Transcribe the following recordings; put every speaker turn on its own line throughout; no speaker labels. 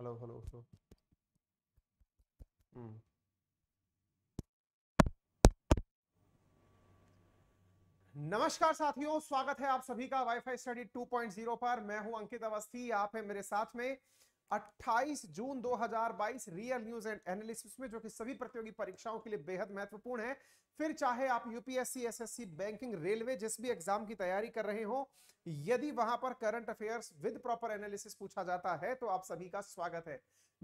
hello hello hello नमस्कार साथियों स्वागत है आप सभी का वाईफाई स्टडी 2.0 पर मैं हूं अंकित अवस्थी आप हैं मेरे साथ में 28 जून 2022 रियल न्यूज एंड एनालिसिस में जो कि सभी प्रतियोगी परीक्षाओं के लिए बेहद महत्वपूर्ण है फिर चाहे आप यूपीएससी एसएससी बैंकिंग रेलवे जिस भी एग्जाम की तैयारी कर रहे हो यदि वहां पर current affairs with proper analysis पूछा जाता है तो आप सभी का स्वागत है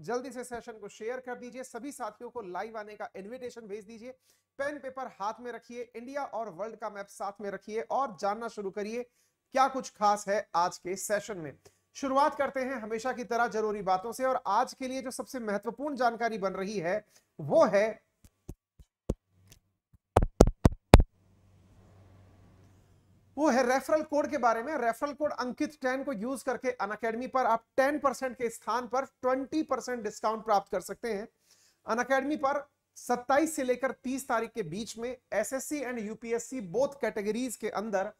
जल्दी से सेशन को शेयर कर दीजिए सभी साथियों को लाइव आने का इनविटेशन भेज दीजिए पेन पेपर हाथ में रखिए इंडिया और वर्ल्ड का मैप साथ में रखिए और जानना शुरू करिए क्या कुछ खास है आज के सेशन में शुरुआत करते हैं हमेशा की तरह जरूरी बातों से और आज के लिए जो सबसे महत्वपूर्ण जानकारी बन रही है वो है वो है रेफरल कोड के बारे में रेफरल कोड अंकित टेन को यूज करके अन अकेडमी पर आप टेन परसेंट के स्थान पर ट्वेंटी परसेंट डिस्काउंट प्राप्त कर सकते हैं अन अकेडमी पर 27 से लेकर 30 तारीख के बीच में SSC and UPSC both categories के अंदर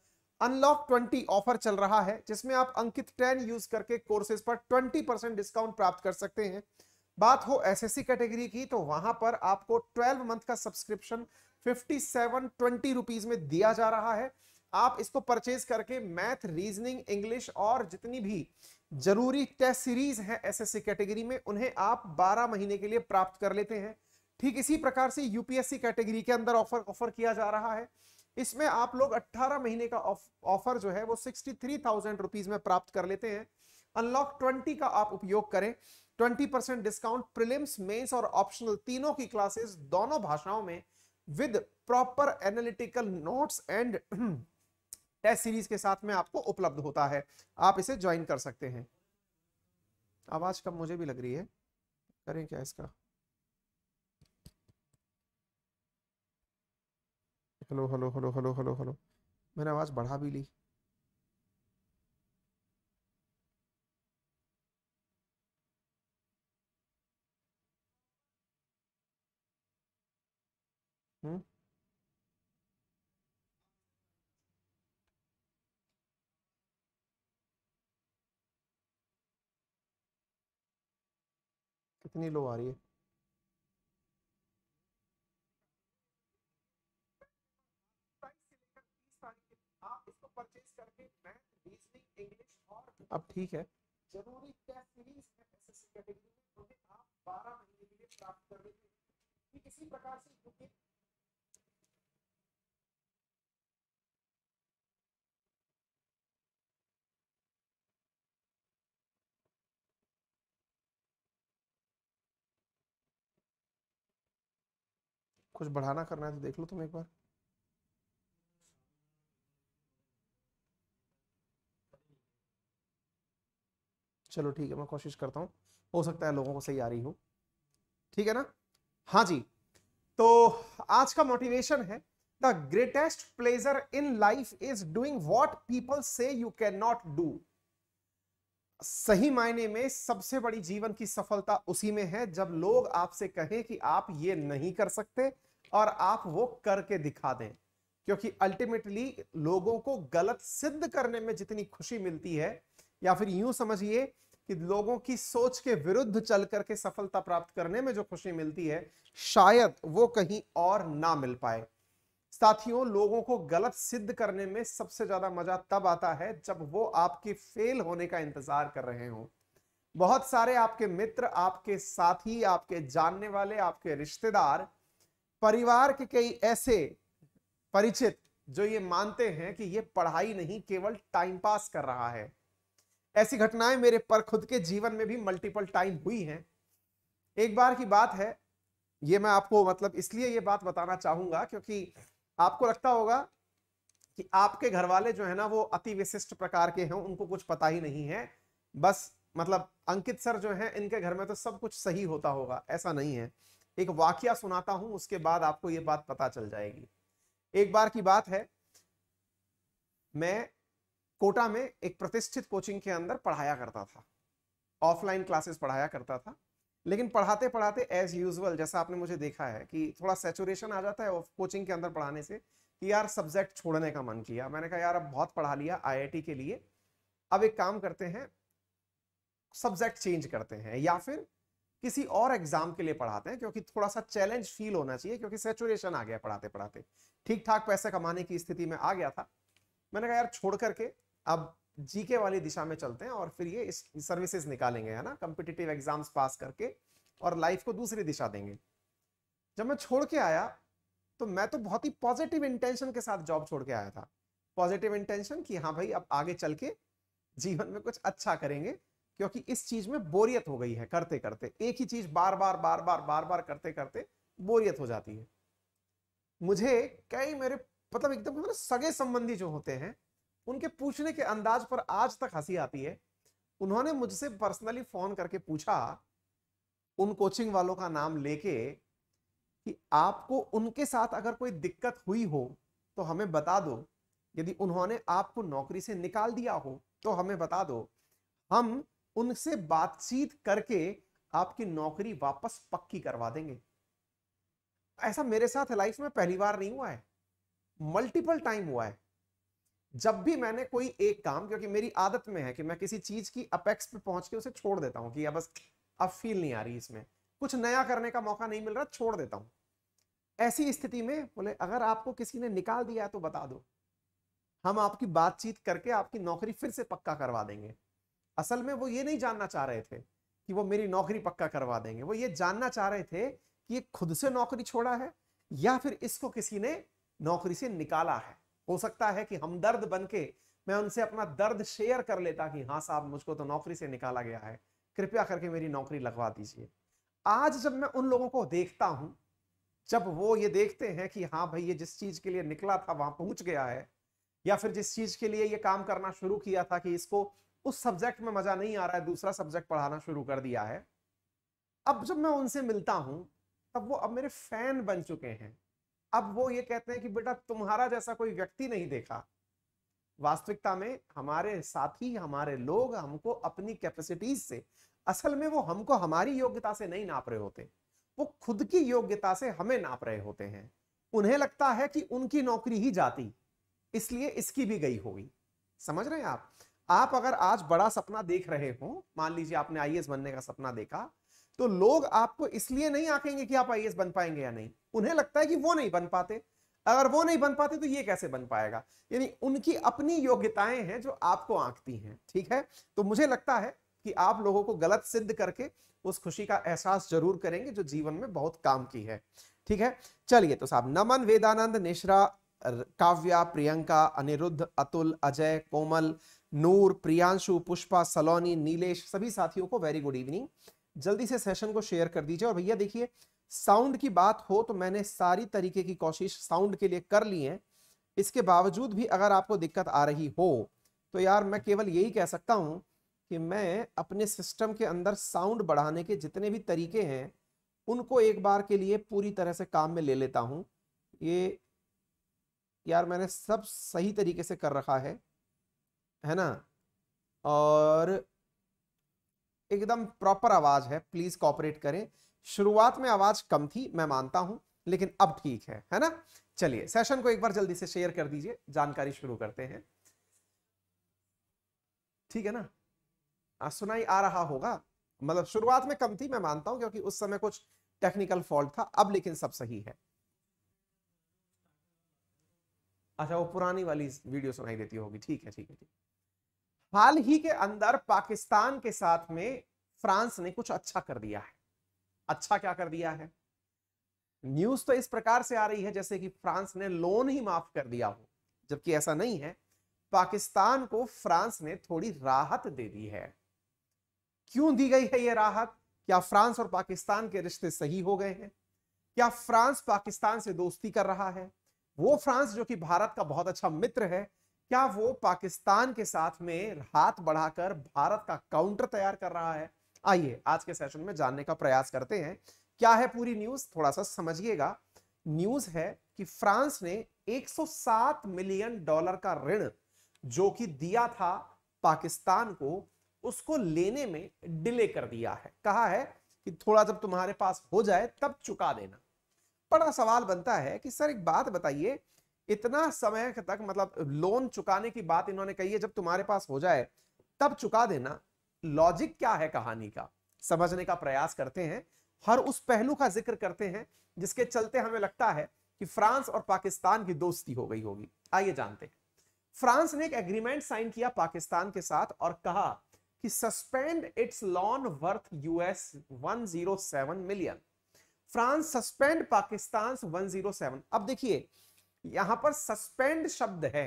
अनलॉक 20 ऑफर चल रहा है जिसमें आप अंकित टेन यूज करके कोर्सेज पर ट्वेंटी परसेंट डिस्काउंट प्राप्त कर सकते हैं बात हो सी कैटेगरी की तो वहां पर आपको ट्वेल्व मंथ का सब्सक्रिप्शन ट्वेंटी रुपीज में दिया जा रहा है आप इसको परचेज करके मैथ रीजनिंग इंग्लिश और जितनी भी जरूरी टेस्ट सीरीज है एसएससी कैटेगरी में उन्हें आप 12 महीने के लिए प्राप्त कर लेते हैं ठीक इसी प्रकार से यूपीएससी कैटेगरी के अंदर ऑफर ऑफर किया जा रहा है इसमें आप लोग 18 महीने का ऑफर जो है वो 63,000 रुपीस में प्राप्त कर लेते हैं अनलॉक 20 का आप उपयोग करें 20 परसेंट डिस्काउंट प्रिलिम्स मेंस और ऑप्शनल तीनों की क्लासेस दोनों भाषाओं में with proper analytical notes and test series के साथ में आपको उपलब्ध होता है आप इसे ज्वाइन कर सकते हैं आवाज कम मुझे भी लग रही है करें क्या इसका hello hello hello hello hello hello मैंने आवाज बढ़ा भी ली कितनी लो आ रही है अब ठीक है जरूरी क्या है कैटेगरी में आप 12 महीने के लिए प्राप्त कर किसी प्रकार से कुछ बढ़ाना करना है तो देख लो तुम एक बार चलो ठीक है मैं कोशिश करता हूँ हो सकता है लोगों को सही आ रही हो ठीक है ना हाँ जी तो आज का मोटिवेशन है the greatest pleasure in life is doing what people say you can not do सही मायने में सबसे बड़ी जीवन की सफलता उसी में है जब लोग आपसे कहें कि आप ये नहीं कर सकते और आप वो करके दिखा दें क्योंकि अल्टीमेटली लोगों को गलत सिद्ध करने में जितनी खुशी मिलती है या फिर यूं समझिए कि लोगों की सोच के विरुद्ध चल करके सफलता प्राप्त करने में जो खुशी मिलती है शायद वो कहीं और ना मिल पाए साथियों लोगों को गलत सिद्ध करने में सबसे ज्यादा मजा तब आता है जब वो आपके फेल होने का इंतजार कर रहे हो बहुत सारे आपके मित्र आपके साथी आपके जानने वाले आपके रिश्तेदार परिवार के कई ऐसे परिचित जो ये मानते हैं कि ये पढ़ाई नहीं केवल टाइम पास कर रहा है ऐसी घटनाएं मेरे पर खुद के जीवन में भी मल्टीपल टाइम हुई हैं एक बार की बात है ये मैं आपको मतलब इसलिए ये बात बताना चाहूंगा क्योंकि आपको लगता होगा कि आपके घर वाले जो है ना वो अति विशिष्ट प्रकार के हैं उनको कुछ पता ही नहीं है बस मतलब अंकित सर जो है इनके घर में तो सब कुछ सही होता होगा ऐसा नहीं है एक वाक्य सुनाता हूं उसके बाद आपको ये बात पता चल जाएगी एक बार की बात है मैं कोटा में एक प्रतिष्ठित कोचिंग के अंदर पढ़ाया करता था ऑफलाइन क्लासेस पढ़ाया करता था लेकिन पढ़ाते पढ़ाते एज यूजल जैसा आपने मुझे देखा है कि थोड़ा सेचुरेशन आ जाता है कोचिंग के अंदर पढ़ाने से कि यार सब्जेक्ट छोड़ने का मन किया मैंने कहा यार अब बहुत पढ़ा लिया आईआईटी के लिए अब एक काम करते हैं सब्जेक्ट चेंज करते हैं या फिर किसी और एग्जाम के लिए पढ़ाते हैं क्योंकि थोड़ा सा चैलेंज फील होना चाहिए क्योंकि सेचुरेशन आ गया पढ़ाते पढ़ाते ठीक ठाक पैसे कमाने की स्थिति में आ गया था मैंने कहा यार छोड़ करके अब जीके वाली दिशा में चलते हैं और फिर ये इस सर्विसेज निकालेंगे है ना कम्पिटिटिव एग्जाम्स पास करके और लाइफ को दूसरी दिशा देंगे जब मैं छोड़ के आया तो मैं तो बहुत ही पॉजिटिव इंटेंशन के साथ जॉब छोड़ के आया था पॉजिटिव इंटेंशन कि हाँ भाई अब आगे चल के जीवन में कुछ अच्छा करेंगे क्योंकि इस चीज में बोरियत हो गई है करते करते एक ही चीज बार बार बार बार बार बार करते करते बोरियत हो जाती है मुझे कई मेरे मतलब एकदम मतलब सगे संबंधी जो होते हैं उनके पूछने के अंदाज पर आज तक हंसी आती है उन्होंने मुझसे पर्सनली फोन करके पूछा उन कोचिंग वालों का नाम लेके कि आपको उनके साथ अगर कोई दिक्कत हुई हो तो हमें बता दो यदि उन्होंने आपको नौकरी से निकाल दिया हो तो हमें बता दो हम उनसे बातचीत करके आपकी नौकरी वापस पक्की करवा देंगे ऐसा मेरे साथ लाइफ में पहली बार नहीं हुआ है मल्टीपल टाइम हुआ है जब भी मैंने कोई एक काम क्योंकि मेरी आदत में है कि मैं किसी चीज की अपेक्स पे पहुंच के उसे छोड़ देता हूं कि या बस अब फील नहीं आ रही इसमें कुछ नया करने का मौका नहीं मिल रहा छोड़ देता हूं ऐसी स्थिति में बोले अगर आपको किसी ने निकाल दिया है तो बता दो हम आपकी बातचीत करके आपकी नौकरी फिर से पक्का करवा देंगे असल में वो ये नहीं जानना चाह रहे थे कि वो मेरी नौकरी पक्का करवा देंगे वो ये जानना चाह रहे थे कि ये खुद से नौकरी छोड़ा है या फिर इसको किसी ने नौकरी से निकाला है हो सकता है कि हमदर्द बन के मैं उनसे अपना दर्द शेयर कर लेता कि हाँ साहब मुझको तो नौकरी से निकाला गया है कृपया करके मेरी नौकरी लगवा दीजिए आज जब मैं उन लोगों को देखता हूं जब वो ये देखते हैं कि हाँ भाई ये जिस चीज के लिए निकला था वहां पहुंच गया है या फिर जिस चीज के लिए ये काम करना शुरू किया था कि इसको उस सब्जेक्ट में मजा नहीं आ रहा है दूसरा सब्जेक्ट पढ़ाना शुरू कर दिया है अब जब मैं उनसे मिलता हूं तब वो अब मेरे फैन बन चुके हैं अब वो ये कहते हैं कि बेटा तुम्हारा जैसा कोई व्यक्ति नहीं देखा वास्तविकता में हमारे साथी हमारे लोग हमको अपनी कैपेसिटीज से असल में वो हमको हमारी योग्यता से नहीं नाप रहे होते वो खुद की योग्यता से हमें नाप रहे होते हैं उन्हें लगता है कि उनकी नौकरी ही जाती इसलिए इसकी भी गई होगी समझ रहे हैं आप आप अगर आज बड़ा सपना देख रहे हो मान लीजिए आपने आई बनने का सपना देखा तो लोग आपको इसलिए नहीं आकेंगे कि आप आई बन पाएंगे या नहीं उन्हें लगता है कि वो नहीं बन पाते अगर वो नहीं बन पाते तो ये कैसे बन पाएगा यानी उनकी अपनी योग्यताएं हैं जो आपको आंकती हैं ठीक है तो मुझे लगता है कि आप लोगों को गलत सिद्ध करके उस खुशी का एहसास जरूर करेंगे जो जीवन में बहुत काम की है ठीक है चलिए तो साहब नमन वेदानंद निश्रा काव्या प्रियंका अनिरुद्ध अतुल अजय कोमल नूर प्रियांशु पुष्पा सलोनी नीलेश सभी साथियों को वेरी गुड इवनिंग जल्दी से सेशन को शेयर कर दीजिए और भैया देखिए साउंड की बात हो तो मैंने सारी तरीके की कोशिश साउंड के लिए कर ली है इसके बावजूद भी अगर आपको दिक्कत आ रही हो तो यार मैं केवल यही कह सकता हूं कि मैं अपने सिस्टम के अंदर साउंड बढ़ाने के जितने भी तरीके हैं उनको एक बार के लिए पूरी तरह से काम में ले लेता हूं ये यार मैंने सब सही तरीके से कर रखा है है ना और एकदम प्रॉपर आवाज है प्लीज कॉपरेट करें शुरुआत में आवाज कम थी मैं मानता हूं लेकिन अब ठीक है है ना चलिए सेशन को एक बार जल्दी से शेयर कर दीजिए जानकारी शुरू करते हैं ठीक है ना आ, सुनाई आ रहा होगा मतलब शुरुआत में कम थी मैं मानता हूं क्योंकि उस समय कुछ टेक्निकल फॉल्ट था अब लेकिन सब सही है अच्छा वो पुरानी वाली वीडियो सुनाई देती होगी ठीक है ठीक है ठीक है हाल ही के अंदर पाकिस्तान के साथ में फ्रांस ने कुछ अच्छा कर दिया है अच्छा क्या कर दिया है न्यूज तो इस प्रकार से आ रही है जैसे कि फ्रांस ने लोन ही माफ कर दिया हो जबकि ऐसा नहीं है पाकिस्तान को फ्रांस ने थोड़ी राहत दे दी है क्यों दी गई है यह राहत क्या फ्रांस और पाकिस्तान के रिश्ते सही हो गए हैं क्या फ्रांस पाकिस्तान से दोस्ती कर रहा है वो फ्रांस जो कि भारत का बहुत अच्छा मित्र है क्या वो पाकिस्तान के साथ में हाथ बढ़ाकर भारत का काउंटर तैयार कर रहा है आइए आज के सेशन में जानने का प्रयास करते हैं क्या है पूरी न्यूज थोड़ा सा समझिएगा न्यूज है कि फ्रांस ने 107 मिलियन डॉलर का ऋण जो कि दिया था पाकिस्तान को उसको लेने में डिले कर दिया है कहा है कि थोड़ा जब तुम्हारे पास हो जाए तब चुका देना बड़ा सवाल बनता है कि सर एक बात बताइए इतना समय तक मतलब लोन चुकाने की बात इन्होंने कही है जब तुम्हारे पास हो जाए तब चुका देना लॉजिक क्या है कहानी का समझने का प्रयास करते हैं हर उस पहलू का जिक्र करते हैं जिसके चलते हमें लगता है कि फ्रांस और पाकिस्तान की दोस्ती हो गई होगी आइए जानते हैं फ्रांस ने एक एग्रीमेंट साइन किया पाकिस्तान के साथ और कहा कि suspend its loan worth US 107 million France suspend Pakistan 107 अब देखिए यहां पर सस्पेंड शब्द है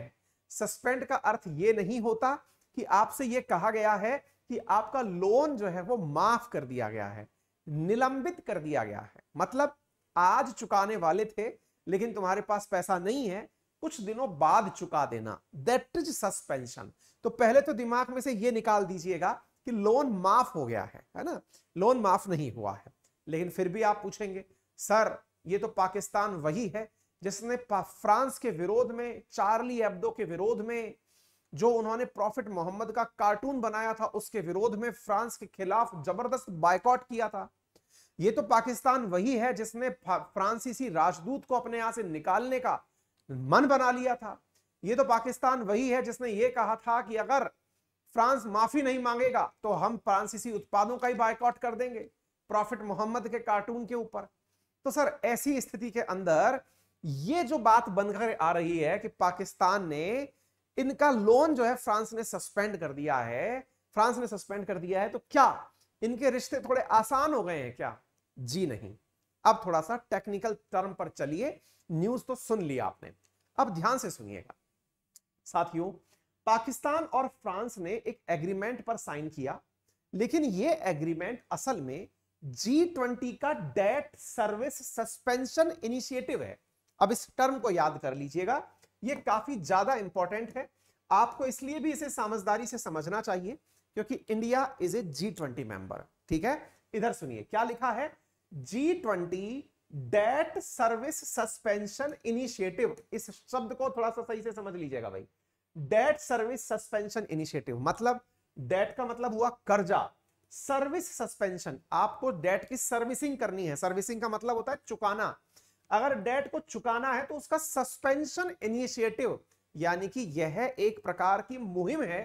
सस्पेंड का अर्थ यह नहीं होता कि आपसे यह कहा गया है कि आपका लोन जो है वो माफ कर दिया गया है निलंबित कर दिया गया है मतलब आज चुकाने वाले थे लेकिन तुम्हारे पास पैसा नहीं है कुछ दिनों बाद चुका देना दैट इज सस्पेंशन तो पहले तो दिमाग में से यह निकाल दीजिएगा कि लोन माफ हो गया है है ना लोन माफ नहीं हुआ है लेकिन फिर भी आप पूछेंगे सर ये तो पाकिस्तान वही है जिसने फ्रांस के विरोध में चार्ली एब्दो के विरोध में जो उन्होंने प्रॉफिट मोहम्मद का कार्टून बनाया था उसके विरोध में फ्रांस के खिलाफ जबरदस्त बायकॉट किया था ये तो पाकिस्तान वही है जिसने फ्रांसीसी राजदूत को अपने यहां से निकालने का मन बना लिया था ये तो पाकिस्तान वही है जिसने ये कहा था कि अगर फ्रांस माफी नहीं मांगेगा तो हम फ्रांसीसी उत्पादों का ही बायकॉट कर देंगे प्रॉफिट मोहम्मद के कार्टून के ऊपर तो सर ऐसी स्थिति के अंदर ये जो बात बनकर आ रही है कि पाकिस्तान ने इनका लोन जो है फ्रांस ने सस्पेंड कर दिया है फ्रांस ने सस्पेंड कर दिया है तो क्या इनके रिश्ते थोड़े आसान हो गए हैं क्या जी नहीं अब थोड़ा सा टेक्निकल टर्म पर चलिए न्यूज तो सुन लिया आपने अब ध्यान से सुनिएगा साथियों पाकिस्तान और फ्रांस ने एक एग्रीमेंट पर साइन किया लेकिन यह एग्रीमेंट असल में जी ट्वेंटी का डेट सर्विस सस्पेंशन इनिशिएटिव है अब इस टर्म को याद कर लीजिएगा ये काफी ज्यादा इंपॉर्टेंट है आपको इसलिए भी इसे समझदारी से समझना चाहिए क्योंकि India is a G twenty member ठीक है इधर सुनिए क्या लिखा है G twenty debt service suspension initiative इस शब्द को थोड़ा सा सही से समझ लीजिएगा भाई डेट सर्विस सस्पेंशन इनिशिएटिव मतलब डेट का मतलब हुआ कर्जा सर्विस सस्पेंशन आपको डेट की सर्विसिंग करनी है सर्विसिंग का मतलब होता है चुकाना अगर डेट को चुकाना है तो उसका सस्पेंशन इनिशिएटिव यानी कि यह एक प्रकार की मुहिम है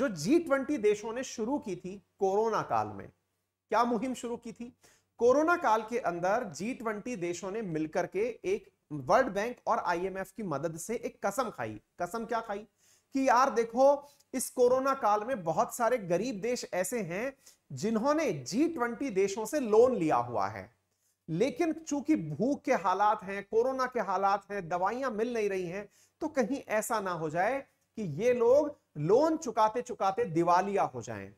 जो जी ट्वेंटी देशों ने शुरू की थी कोरोना काल में क्या मुहिम शुरू की थी कोरोना काल के अंदर जी ट्वेंटी देशों ने मिलकर के एक वर्ल्ड बैंक और आईएमएफ की मदद से एक कसम खाई कसम क्या खाई कि यार देखो इस कोरोना काल में बहुत सारे गरीब देश ऐसे हैं जिन्होंने जी ट्वेंटी देशों से लोन लिया हुआ है लेकिन चूंकि भूख के हालात हैं कोरोना के हालात हैं दवाइयां मिल नहीं रही हैं तो कहीं ऐसा ना हो जाए कि ये लोग लोन चुकाते चुकाते दिवालिया हो जाएं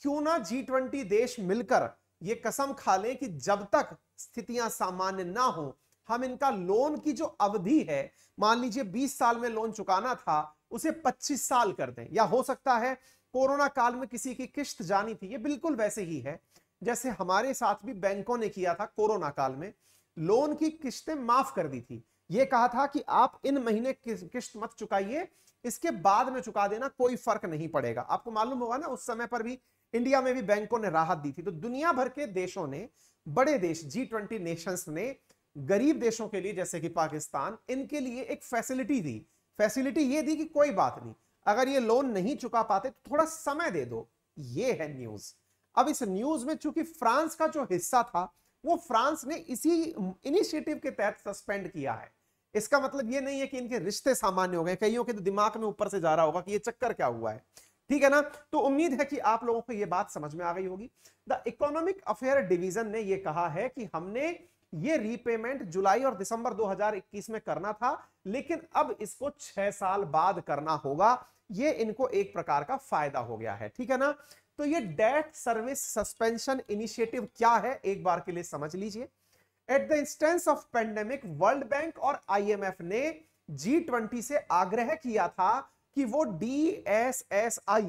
क्यों ना जी ट्वेंटी देश मिलकर ये कसम खा लें कि जब तक स्थितियां सामान्य ना हो हम इनका लोन की जो अवधि है मान लीजिए 20 साल में लोन चुकाना था उसे 25 साल कर दें या हो सकता है कोरोना काल में किसी की किश्त जानी थी ये बिल्कुल वैसे ही है जैसे हमारे साथ भी बैंकों ने किया था कोरोना काल में लोन की किस्तें माफ कर दी थी ये कहा था कि आप इन महीने किस्त मत चुकाइए इसके बाद में चुका देना कोई फर्क नहीं पड़ेगा आपको मालूम होगा ना उस समय पर भी इंडिया में भी बैंकों ने राहत दी थी तो दुनिया भर के देशों ने बड़े देश जी ट्वेंटी नेशंस ने गरीब देशों के लिए जैसे कि पाकिस्तान इनके लिए एक फैसिलिटी दी फैसिलिटी ये दी कि कोई बात नहीं अगर ये लोन नहीं चुका पाते तो थोड़ा समय दे दो ये है न्यूज़ अब इस न्यूज में चूंकि फ्रांस का जो हिस्सा था वो फ्रांस ने इसी इनिशिएटिव के तहत सस्पेंड किया है इसका मतलब ये नहीं है कि इनके रिश्ते सामान्य हो गए कईयों के तो दिमाग में ऊपर से जा रहा होगा कि ये चक्कर क्या हुआ है ठीक है ना तो उम्मीद है कि आप लोगों को ये बात समझ में आ गई होगी द इकोनॉमिक अफेयर डिवीजन ने ये कहा है कि हमने ये रीपेमेंट जुलाई और दिसंबर 2021 में करना था लेकिन अब इसको छह साल बाद करना होगा ये इनको एक प्रकार का फायदा हो गया है ठीक है ना तो ये डेट सर्विस सस्पेंशन इनिशिएटिव क्या है एक बार के लिए समझ लीजिए at the instance of pandemic World Bank और आईएमएफ ने जी से आग्रह किया था कि वो डी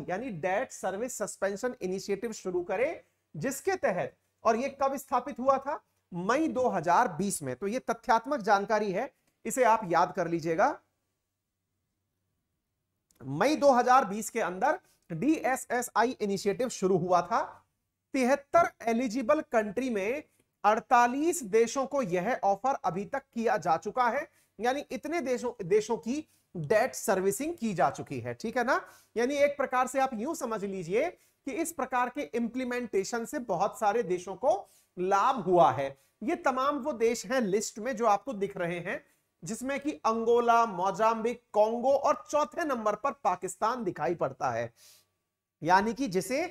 यानी डेट सर्विस सस्पेंशन इनिशिएटिव शुरू करे जिसके तहत और ये कब स्थापित हुआ था मई 2020 में तो ये तथ्यात्मक जानकारी है इसे आप याद कर लीजिएगा मई 2020 के अंदर डीएसएसआई इनिशिएटिव शुरू हुआ था तिहत्तर एलिजिबल कंट्री में 48 देशों को यह ऑफर अभी तक किया जा चुका है यानी इतने देशों देशों की डेट सर्विसिंग की जा चुकी है ठीक है ना यानी एक प्रकार से आप यूं समझ लीजिए कि इस प्रकार के इंप्लीमेंटेशन से बहुत सारे देशों को लाभ हुआ है ये तमाम वो देश हैं लिस्ट में जो आपको दिख रहे हैं जिसमें कि अंगोला मोजाम्बिक कांगो और चौथे नंबर पर पाकिस्तान दिखाई पड़ता है यानी कि जिसे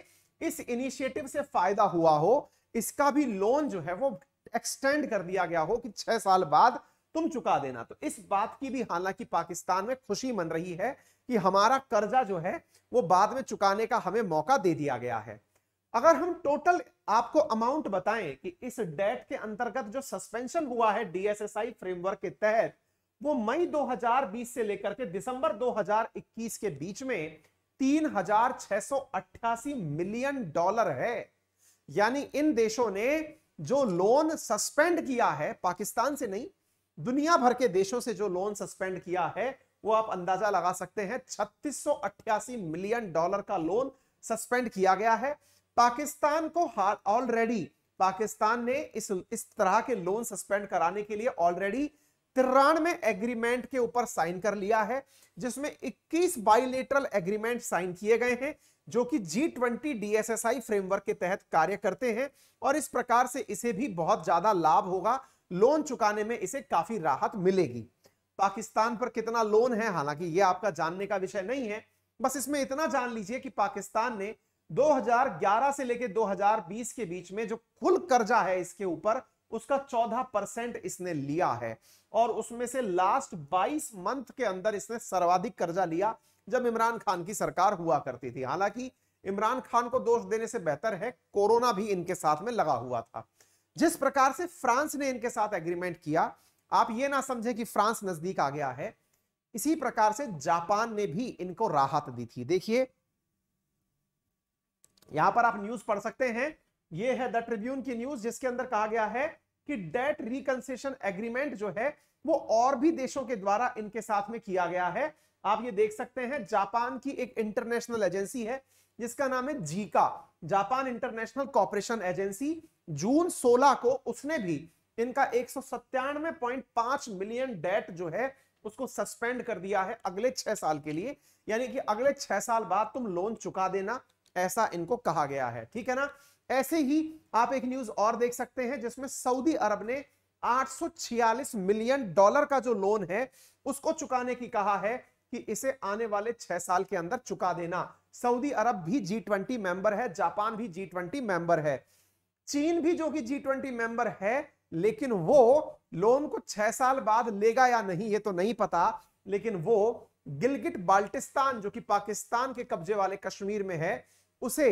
इस इनिशिएटिव से फायदा हुआ हो इसका भी लोन जो है वो एक्सटेंड कर दिया गया हो कि छह साल बाद तुम चुका देना तो इस बात की भी हालांकि पाकिस्तान में खुशी मन रही है कि हमारा कर्जा जो है वो बाद में चुकाने का हमें मौका दे दिया गया है अगर हम टोटल आपको अमाउंट बताएं कि इस डेट के अंतर्गत जो सस्पेंशन हुआ है डीएसएसआई फ्रेमवर्क के तहत वो मई 2020 से लेकर के दिसंबर 2021 के बीच में तीन हजार छह सौ अट्ठासी मिलियन डॉलर है यानी इन देशों ने जो लोन सस्पेंड किया है पाकिस्तान से नहीं दुनिया भर के देशों से जो लोन सस्पेंड किया है वो आप अंदाजा लगा सकते हैं छत्तीस मिलियन डॉलर का लोन सस्पेंड किया गया है पाकिस्तान को ऑलरेडी पाकिस्तान ने इस इस तरह के लोन सस्पेंड कराने के लिए ऑलरेडी तिरानवे एग्रीमेंट के ऊपर साइन कर लिया है जिसमें 21 बाइलेटरल एग्रीमेंट साइन किए गए हैं जो कि जी ट्वेंटी डीएसएसआई फ्रेमवर्क के तहत कार्य करते हैं और इस प्रकार से इसे भी बहुत ज्यादा लाभ होगा लोन चुकाने में इसे काफी राहत मिलेगी पाकिस्तान पर कितना लोन है हालांकि ये आपका जानने का विषय नहीं है बस इसमें इतना जान लीजिए कि पाकिस्तान ने 2011 से लेकर 2020 के बीच में जो कुल कर्जा है इसके ऊपर उसका चौदह परसेंट इसने लिया है और उसमें से लास्ट बाईस मंथ के अंदर इसने सर्वाधिक कर्जा लिया जब इमरान खान की सरकार हुआ करती थी हालांकि इमरान खान को दोष देने से बेहतर है कोरोना भी इनके साथ में लगा हुआ था जिस प्रकार से फ्रांस ने इनके साथ एग्रीमेंट किया आप ये ना समझे कि फ्रांस नजदीक आ गया है इसी प्रकार से जापान ने भी इनको राहत दी थी देखिए यहां पर आप न्यूज पढ़ सकते हैं ये है द ट्रिब्यून की न्यूज जिसके अंदर कहा गया है कि डेट रिकनसेशन एग्रीमेंट जो है वो और भी देशों के द्वारा इनके साथ में किया गया है आप ये देख सकते हैं जापान की एक इंटरनेशनल एजेंसी है जिसका नाम है JICA Japan International Cooperation Agency June 16 को उसने भी इनका एक मिलियन डेट जो है उसको सस्पेंड कर दिया है अगले छह साल के लिए यानी कि अगले छह साल बाद तुम लोन चुका देना ऐसा इनको कहा गया है ठीक है ना ऐसे ही आप एक न्यूज और देख सकते हैं जिसमें सऊदी अरब ने 846 मिलियन डॉलर का जो लोन है उसको चुकाने की कहा है कि इसे आने वाले छह साल के अंदर चुका देना सऊदी अरब भी जी ट्वेंटी मेंबर है जापान भी जी ट्वेंटी मेंबर है चीन भी जो कि जी ट्वेंटी मेंबर है लेकिन वो लोन को छह साल बाद लेगा या नहीं ये तो नहीं पता लेकिन वो गिलगिट बाल्टिस्तान जो कि पाकिस्तान के कब्जे वाले कश्मीर में है उसे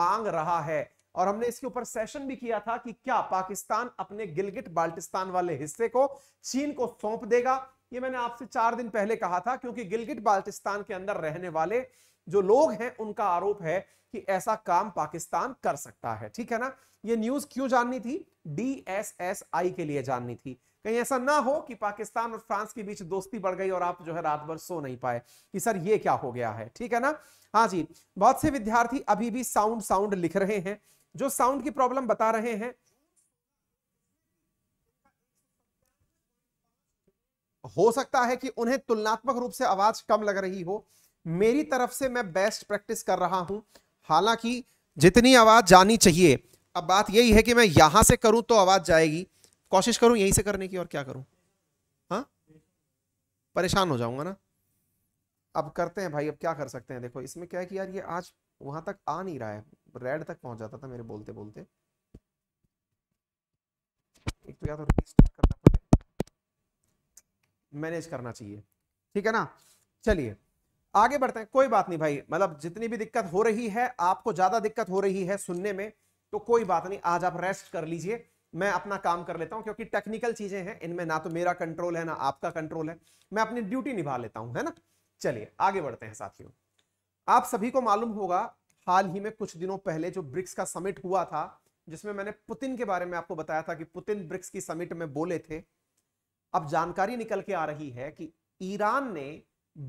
मांग रहा है और हमने इसके ऊपर सेशन भी किया था कि क्या पाकिस्तान अपने गिलगिट बाल्टिस्तान वाले हिस्से को चीन को सौंप देगा ये मैंने आपसे चार दिन पहले कहा था क्योंकि गिलगिट बाल्टिस्तान के अंदर रहने वाले जो लोग हैं उनका आरोप है कि ऐसा काम पाकिस्तान कर सकता है ठीक है ना ये न्यूज क्यों जाननी थी डी के लिए जाननी थी कहीं ऐसा ना हो कि पाकिस्तान और फ्रांस के बीच दोस्ती बढ़ गई और आप जो है रात भर सो नहीं पाए कि सर ये क्या हो गया है ठीक है ना हाँ जी बहुत से विद्यार्थी अभी भी साउंड साउंड लिख रहे हैं जो साउंड की प्रॉब्लम बता रहे हैं हो सकता है कि उन्हें तुलनात्मक रूप से आवाज कम लग रही हो मेरी तरफ से मैं बेस्ट प्रैक्टिस कर रहा हूं हालांकि जितनी आवाज जानी चाहिए अब बात यही है कि मैं यहां से करूं तो आवाज जाएगी कोशिश करूं यहीं से करने की और क्या करूं हाँ परेशान हो जाऊंगा ना अब करते हैं भाई अब क्या कर सकते हैं देखो इसमें क्या है कि यार ये आज वहां तक आ नहीं रहा है रेड तक पहुंच जाता था मेरे बोलते बोलते एक तो या तो रीस्टार्ट करना पड़े मैनेज करना चाहिए ठीक है ना चलिए आगे बढ़ते हैं कोई बात नहीं भाई मतलब जितनी भी दिक्कत हो रही है आपको ज्यादा दिक्कत हो रही है सुनने में तो कोई बात नहीं आज आप रेस्ट कर लीजिए मैं अपना काम कर लेता हूं क्योंकि टेक्निकल चीजें हैं इनमें ना तो मेरा कंट्रोल है ना आपका कंट्रोल है मैं अपनी ड्यूटी निभा लेता हूं है ना चलिए आगे बढ़ते हैं साथियों आप सभी को मालूम होगा हाल ही में कुछ दिनों पहले जो ब्रिक्स का समिट हुआ था जिसमें मैंने पुतिन के बारे में आपको बताया था कि पुतिन ब्रिक्स की समिट में बोले थे अब जानकारी निकल के आ रही है कि ईरान ने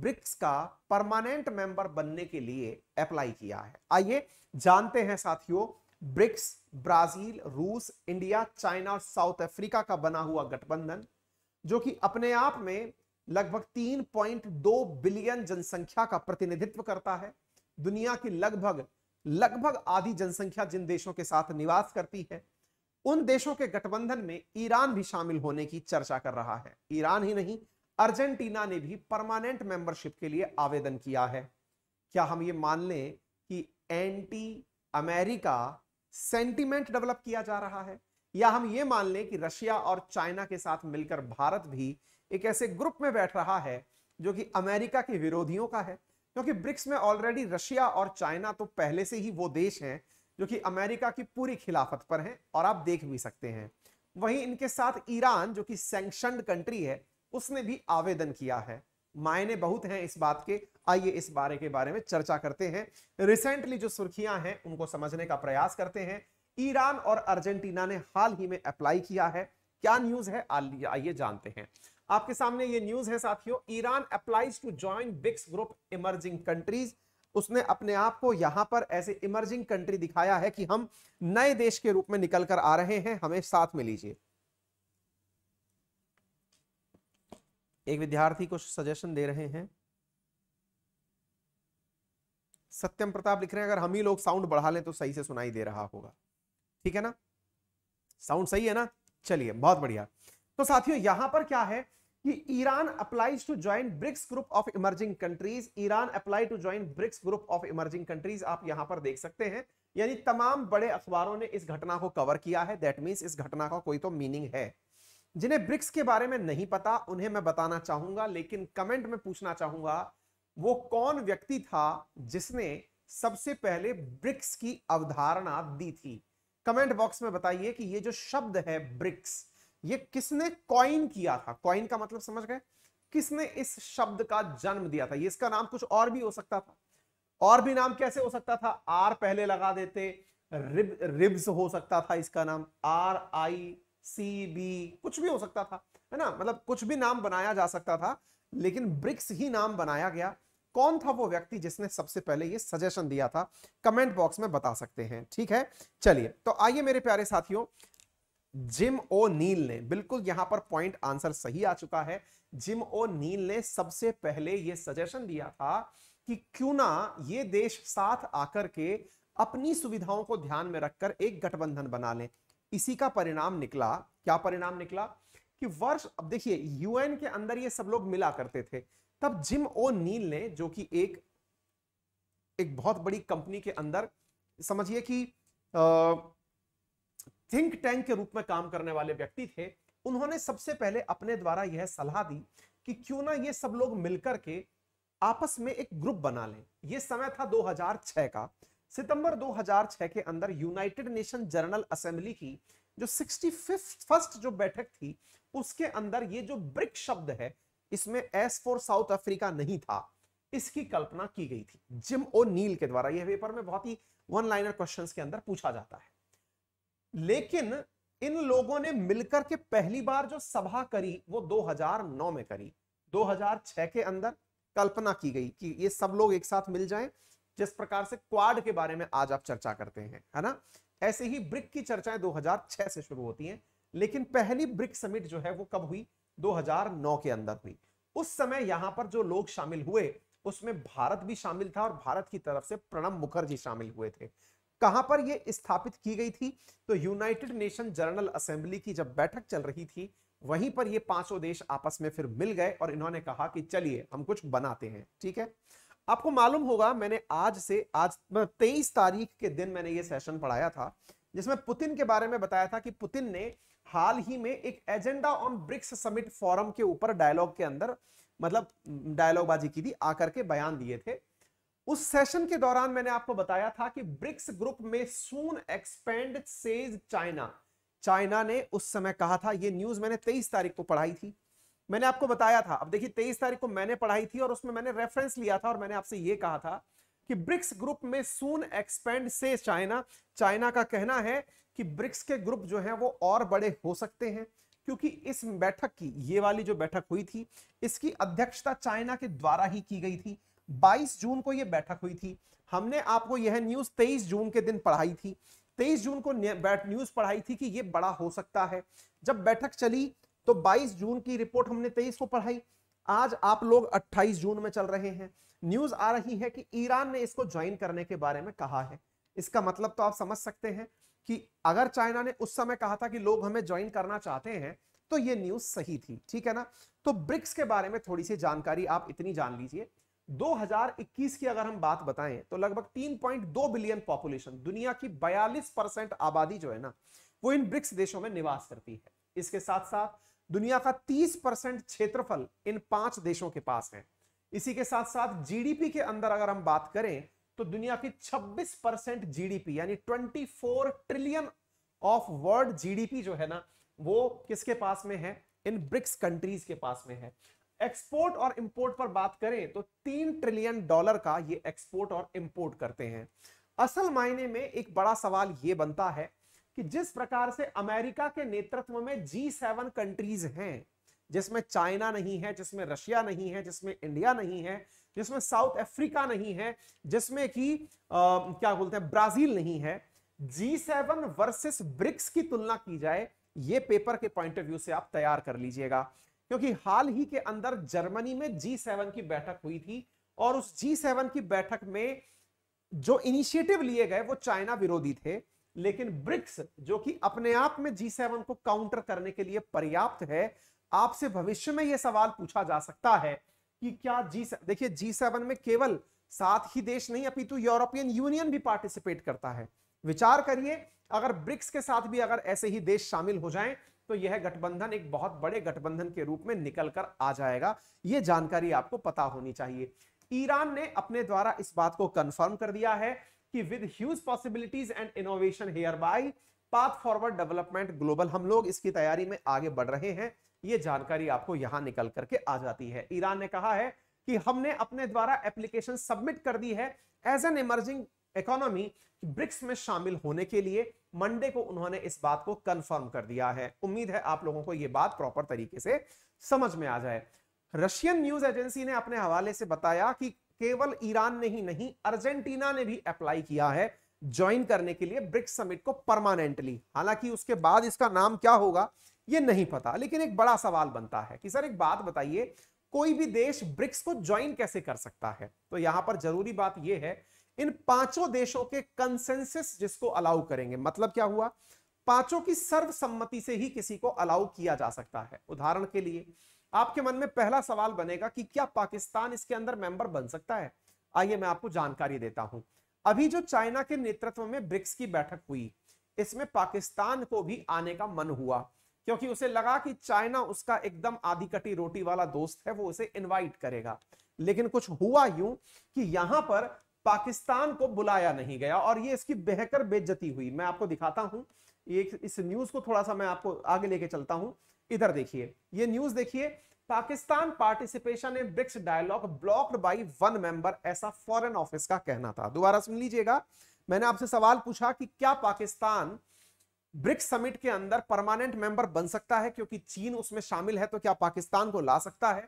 ब्रिक्स का परमानेंट मेंबर बनने के लिए अप्लाई किया है आइए जानते हैं साथियों ब्रिक्स ब्राजील रूस इंडिया चाइना और साउथ अफ्रीका का बना हुआ गठबंधन जो कि अपने आप में लगभग 3.2 बिलियन जनसंख्या का प्रतिनिधित्व करता है दुनिया की लगभग लगभग आधी जनसंख्या जिन देशों के साथ निवास करती है उन देशों के गठबंधन में ईरान भी शामिल होने की चर्चा कर रहा है ईरान ही नहीं अर्जेंटीना ने भी परमानेंट मेंबरशिप के लिए आवेदन किया है क्या हम ये मान लें कि एंटी अमेरिका सेंटीमेंट डेवलप किया जा रहा है या हम ये मान लें कि रशिया और चाइना के साथ मिलकर भारत भी एक ऐसे ग्रुप में बैठ रहा है जो कि अमेरिका के विरोधियों का है क्योंकि ब्रिक्स में ऑलरेडी रशिया और चाइना तो पहले से ही वो देश हैं जो कि अमेरिका की पूरी खिलाफत पर हैं और आप देख भी सकते हैं वहीं इनके साथ ईरान जो कि सेंक्शन कंट्री है उसने भी आवेदन किया है मायने बहुत हैं इस बात के आइए इस बारे के बारे में चर्चा करते हैं रिसेंटली जो सुर्खियां हैं उनको समझने का प्रयास करते हैं ईरान और अर्जेंटीना ने हाल ही में अप्लाई किया है क्या न्यूज है आइए जानते हैं आपके सामने ये न्यूज है साथियों Iran applies to join BRICS group emerging countries उसने अपने आप को यहां पर ऐसे इमर्जिंग कंट्री दिखाया है कि हम नए देश के रूप में निकल कर आ रहे हैं हमें साथ में लीजिए एक विद्यार्थी कुछ सजेशन दे रहे हैं सत्यम प्रताप लिख रहे हैं अगर हम ही लोग साउंड बढ़ा लें तो सही से सुनाई दे रहा होगा ठीक है ना साउंड सही है ना चलिए बहुत बढ़िया तो साथियों यहां पर क्या है कि Iran applies to join BRICS group of emerging countries Iran apply to join BRICS group of emerging countries आप यहां पर देख सकते हैं यानी तमाम बड़े अखबारों ने इस घटना को कवर किया है दैट मीन इस घटना का कोई तो मीनिंग है जिन्हें ब्रिक्स के बारे में नहीं पता उन्हें मैं बताना चाहूंगा लेकिन कमेंट में पूछना चाहूंगा वो कौन व्यक्ति था जिसने सबसे पहले ब्रिक्स की अवधारणा दी थी कमेंट बॉक्स में बताइए कि ये जो शब्द है ब्रिक्स ये किसने कॉइन किया था कॉइन का मतलब समझ गए किसने इस शब्द का जन्म दिया था ये इसका नाम कुछ और भी हो सकता था और भी नाम कैसे हो सकता था आर पहले लगा देते रिब रिब्स हो सकता था इसका नाम आर आई सी बी कुछ भी हो सकता था है ना मतलब कुछ भी नाम बनाया जा सकता था लेकिन ब्रिक्स ही नाम बनाया गया कौन था वो व्यक्ति जिसने सबसे पहले ये सजेशन दिया था कमेंट बॉक्स में बता सकते हैं ठीक है चलिए तो आइए मेरे प्यारे साथियों जिम ओ नील ने बिल्कुल यहां पर पॉइंट आंसर सही आ चुका है जिम ओ नील ने सबसे पहले यह सजेशन दिया था कि क्यों ना ये देश साथ आकर के अपनी सुविधाओं को ध्यान में रखकर एक गठबंधन बना लें इसी का परिणाम निकला क्या परिणाम निकला कि वर्ष अब देखिए यूएन के अंदर ये सब लोग मिला करते थे तब जिम ओ नील ने जो कि एक एक बहुत बड़ी कंपनी के अंदर समझिए कि आ, थिंक टैंक के रूप में काम करने वाले व्यक्ति थे उन्होंने सबसे पहले अपने द्वारा यह सलाह दी कि क्यों ना ये सब लोग मिलकर के आपस में एक ग्रुप बना लें यह समय था 2006 का सितंबर 2006 के अंदर यूनाइटेड नेशन जनरल असेंबली की जो सिक्सटी फर्स्ट जो बैठक थी उसके अंदर ये जो ब्रिक शब्द है इसमें एस फॉर साउथ अफ्रीका नहीं था इसकी कल्पना की गई थी जिम ओ नील के द्वारा यह पेपर में बहुत ही वन लाइनर क्वेश्चंस के अंदर पूछा जाता है लेकिन इन लोगों ने मिलकर के पहली बार जो सभा करी वो 2009 में करी 2006 के अंदर कल्पना की गई कि ये सब लोग एक साथ मिल जाएं जिस प्रकार से क्वाड के बारे में आज आप चर्चा करते हैं है ना ऐसे ही ब्रिक की चर्चाएं 2006 से शुरू होती हैं लेकिन पहली ब्रिक समिट जो है वो कब हुई 2009 के अंदर हुई उस समय यहां पर जो लोग शामिल हुए उसमें भारत भी शामिल था और भारत की तरफ से प्रणब मुखर्जी शामिल हुए थे कहां पर ये स्थापित की गई थी तो यूनाइटेड नेशन जनरल असेंबली की जब बैठक चल रही थी वहीं पर ये पांचों देश आपस में फिर मिल गए और इन्होंने कहा कि चलिए हम कुछ बनाते हैं ठीक है आपको मालूम होगा मैंने आज से आज तेईस तारीख के दिन मैंने ये सेशन पढ़ाया था जिसमें पुतिन के बारे में बताया था कि पुतिन ने हाल ही में एक agenda on BRICS summit forum के ऊपर डायलॉग के अंदर मतलब डायलॉगबाजी की थी आकर के बयान दिए थे उस सेशन के दौरान मैंने आपको बताया था कि ब्रिक्स ग्रुप में soon expand says China China ने उस समय कहा था ये न्यूज मैंने 23 तारीख को पढ़ाई थी मैंने आपको बताया था अब देखिए 23 तारीख को मैंने पढ़ाई थी और उसमें मैंने रेफरेंस लिया था और मैंने आपसे ये कहा था कि ब्रिक्स ग्रुप में soon expand says China China का कहना है कि ब्रिक्स के ग्रुप जो है वो और बड़े हो सकते हैं क्योंकि इस बैठक की ये वाली जो बैठक हुई थी इसकी अध्यक्षता चाइना के द्वारा ही की गई थी 22 जून को यह बैठक हुई थी हमने आपको यह न्यूज 23 जून के दिन पढ़ाई थी 23 जून को न्यूज पढ़ाई थी कि यह बड़ा हो सकता है जब बैठक चली तो 22 जून की रिपोर्ट हमने 23 को पढ़ाई आज आप लोग 28 जून में चल रहे हैं न्यूज आ रही है कि ईरान ने इसको ज्वाइन करने के बारे में कहा है इसका मतलब तो आप समझ सकते हैं कि अगर चाइना ने उस समय कहा था कि लोग हमें ज्वाइन करना चाहते हैं तो ये न्यूज सही थी ठीक है ना तो ब्रिक्स के बारे में थोड़ी सी जानकारी आप इतनी जान लीजिए 2021 की अगर हम बात बताएं तो लगभग 3.2 बिलियन पॉपुलेशन दुनिया की 42 परसेंट आबादी जो है ना वो इन ब्रिक्स देशों में निवास करती है इसके साथ साथ दुनिया का 30 परसेंट क्षेत्रफल इन पांच देशों के पास है इसी के साथ साथ जीडीपी के अंदर अगर हम बात करें तो दुनिया की 26 परसेंट जीडीपी यानी 24 ट्रिलियन ऑफ वर्ल्ड जीडीपी जो है ना वो किसके पास में है इन ब्रिक्स कंट्रीज के पास में है एक्सपोर्ट और इंपोर्ट पर बात करें तो तीन ट्रिलियन डॉलर का ये एक्सपोर्ट और इंपोर्ट करते हैं असल मायने में एक बड़ा सवाल ये बनता है कि जिस प्रकार से अमेरिका के नेतृत्व में जी सेवन कंट्रीज हैं जिसमें चाइना नहीं है जिसमें रशिया नहीं है जिसमें इंडिया नहीं है जिसमें साउथ अफ्रीका नहीं है जिसमें कि क्या बोलते हैं ब्राजील नहीं है जी सेवन वर्सेस ब्रिक्स की तुलना की जाए ये पेपर के पॉइंट ऑफ व्यू से आप तैयार कर लीजिएगा क्योंकि हाल ही के अंदर जर्मनी में जी सेवन की बैठक हुई थी और उस जी सेवन की बैठक में जो इनिशिएटिव लिए गए वो चाइना विरोधी थे लेकिन ब्रिक्स जो कि अपने आप में जी सेवन को काउंटर करने के लिए पर्याप्त है आपसे भविष्य में यह सवाल पूछा जा सकता है कि क्या जी देखिए जी सेवन में केवल सात ही देश नहीं अपितु यूरोपियन यूनियन भी पार्टिसिपेट करता है विचार करिए अगर ब्रिक्स के साथ भी अगर ऐसे ही देश शामिल हो जाएं तो यह गठबंधन एक बहुत बड़े गठबंधन के रूप में निकल कर आ जाएगा यह जानकारी आपको पता होनी चाहिए ईरान ने अपने द्वारा इस बात को कंफर्म कर दिया है कि with huge possibilities and innovation here by path forward development global हम लोग इसकी तैयारी में आगे बढ़ रहे हैं ये जानकारी आपको यहां निकल करके आ जाती है ईरान ने कहा है कि हमने अपने द्वारा एप्लीकेशन सबमिट कर दी है as an emerging economy BRICS में शामिल होने के लिए मंडे को उन्होंने इस बात को कंफर्म कर दिया है उम्मीद है आप लोगों को यह बात प्रॉपर तरीके से समझ में आ जाए रशियन न्यूज एजेंसी ने अपने हवाले से बताया कि केवल ईरान ने ही नहीं अर्जेंटीना ने भी अप्लाई किया है ज्वाइन करने के लिए ब्रिक्स समिट को परमानेंटली हालांकि उसके बाद इसका नाम क्या होगा ये नहीं पता लेकिन एक बड़ा सवाल बनता है कि सर एक बात बताइए कोई भी देश ब्रिक्स को ज्वाइन कैसे कर सकता है तो यहां पर जरूरी बात यह है इन पांचों देशों के कंसेंसिस जिसको अलाउ करेंगे मतलब क्या हुआ पांचों की सर्वसम्मति से ही किसी को अलाउ किया जा सकता है उदाहरण के लिए आपके मन में पहला सवाल बनेगा कि क्या पाकिस्तान इसके अंदर मेंबर बन सकता है आइए मैं आपको जानकारी देता हूं अभी जो चाइना के नेतृत्व में ब्रिक्स की बैठक हुई इसमें पाकिस्तान को भी आने का मन हुआ क्योंकि उसे लगा कि चाइना उसका एकदम आधी कटी रोटी वाला दोस्त है वो उसे इनवाइट करेगा लेकिन कुछ हुआ यूं कि यहां पर पाकिस्तान को बुलाया नहीं गया और ये इसकी बेहकर बेज्जती हुई मैं आपको दिखाता हूं ये इस न्यूज को थोड़ा सा मैं आपको आगे लेके चलता हूं इधर देखिए ये न्यूज देखिए Pakistan participation in BRICS dialogue blocked by one member ऐसा फॉरेन ऑफिस का कहना था दोबारा सुन लीजिएगा मैंने आपसे सवाल पूछा कि क्या पाकिस्तान ब्रिक्स समिट के अंदर परमानेंट मेंबर बन सकता है क्योंकि चीन उसमें शामिल है तो क्या पाकिस्तान को ला सकता है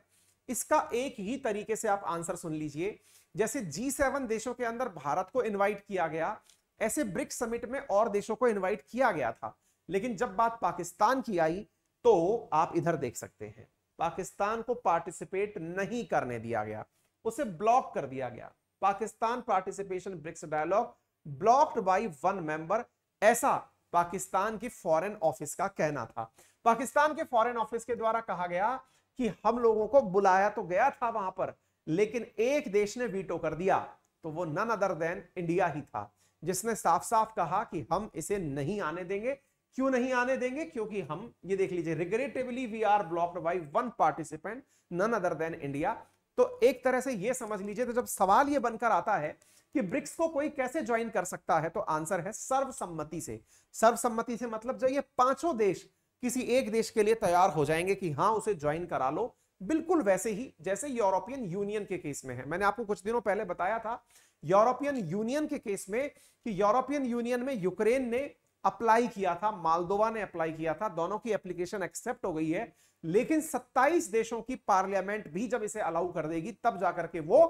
इसका एक ही तरीके से आप आंसर सुन लीजिए जैसे जी सेवन देशों के अंदर भारत को इन्वाइट किया गया ऐसे ब्रिक्स समिट में और देशों को इन्वाइट किया गया था लेकिन जब बात पाकिस्तान की आई तो आप इधर देख सकते हैं पाकिस्तान को पार्टिसिपेट नहीं करने दिया गया उसे ब्लॉक कर दिया गया Pakistan participation BRICS dialogue blocked by one member ऐसा पाकिस्तान की फॉरेन ऑफिस का कहना था पाकिस्तान के फॉरेन ऑफिस के द्वारा कहा गया कि हम लोगों को बुलाया तो गया था वहां पर लेकिन एक देश ने वीटो कर दिया तो वो नन अदर देन इंडिया ही था जिसने साफ साफ कहा कि हम इसे नहीं आने देंगे क्यों नहीं आने देंगे क्योंकि हम ये देख लीजिए regrettably we are blocked by one participant none other than India तो एक तरह से ये समझ लीजिए तो जब सवाल ये बनकर आता है कि ब्रिक्स को कोई कैसे ज्वाइन कर सकता है तो आंसर है सर्वसम्मति से सर्वसम्मति से मतलब जो ये पांचों देश किसी एक देश के लिए तैयार हो जाएंगे कि हाँ उसे ज्वाइन करा लो बिल्कुल वैसे ही जैसे यूरोपियन यूनियन के केस में है मैंने आपको कुछ दिनों पहले बताया था यूरोपियन यूनियन के केस में कि यूरोपियन यूनियन में यूक्रेन ने अप्लाई किया था मालदोवा ने अप्लाई किया था दोनों की एप्लीकेशन एक्सेप्ट हो गई है लेकिन 27 देशों की पार्लियामेंट भी जब इसे अलाउ कर देगी तब जाकर के वो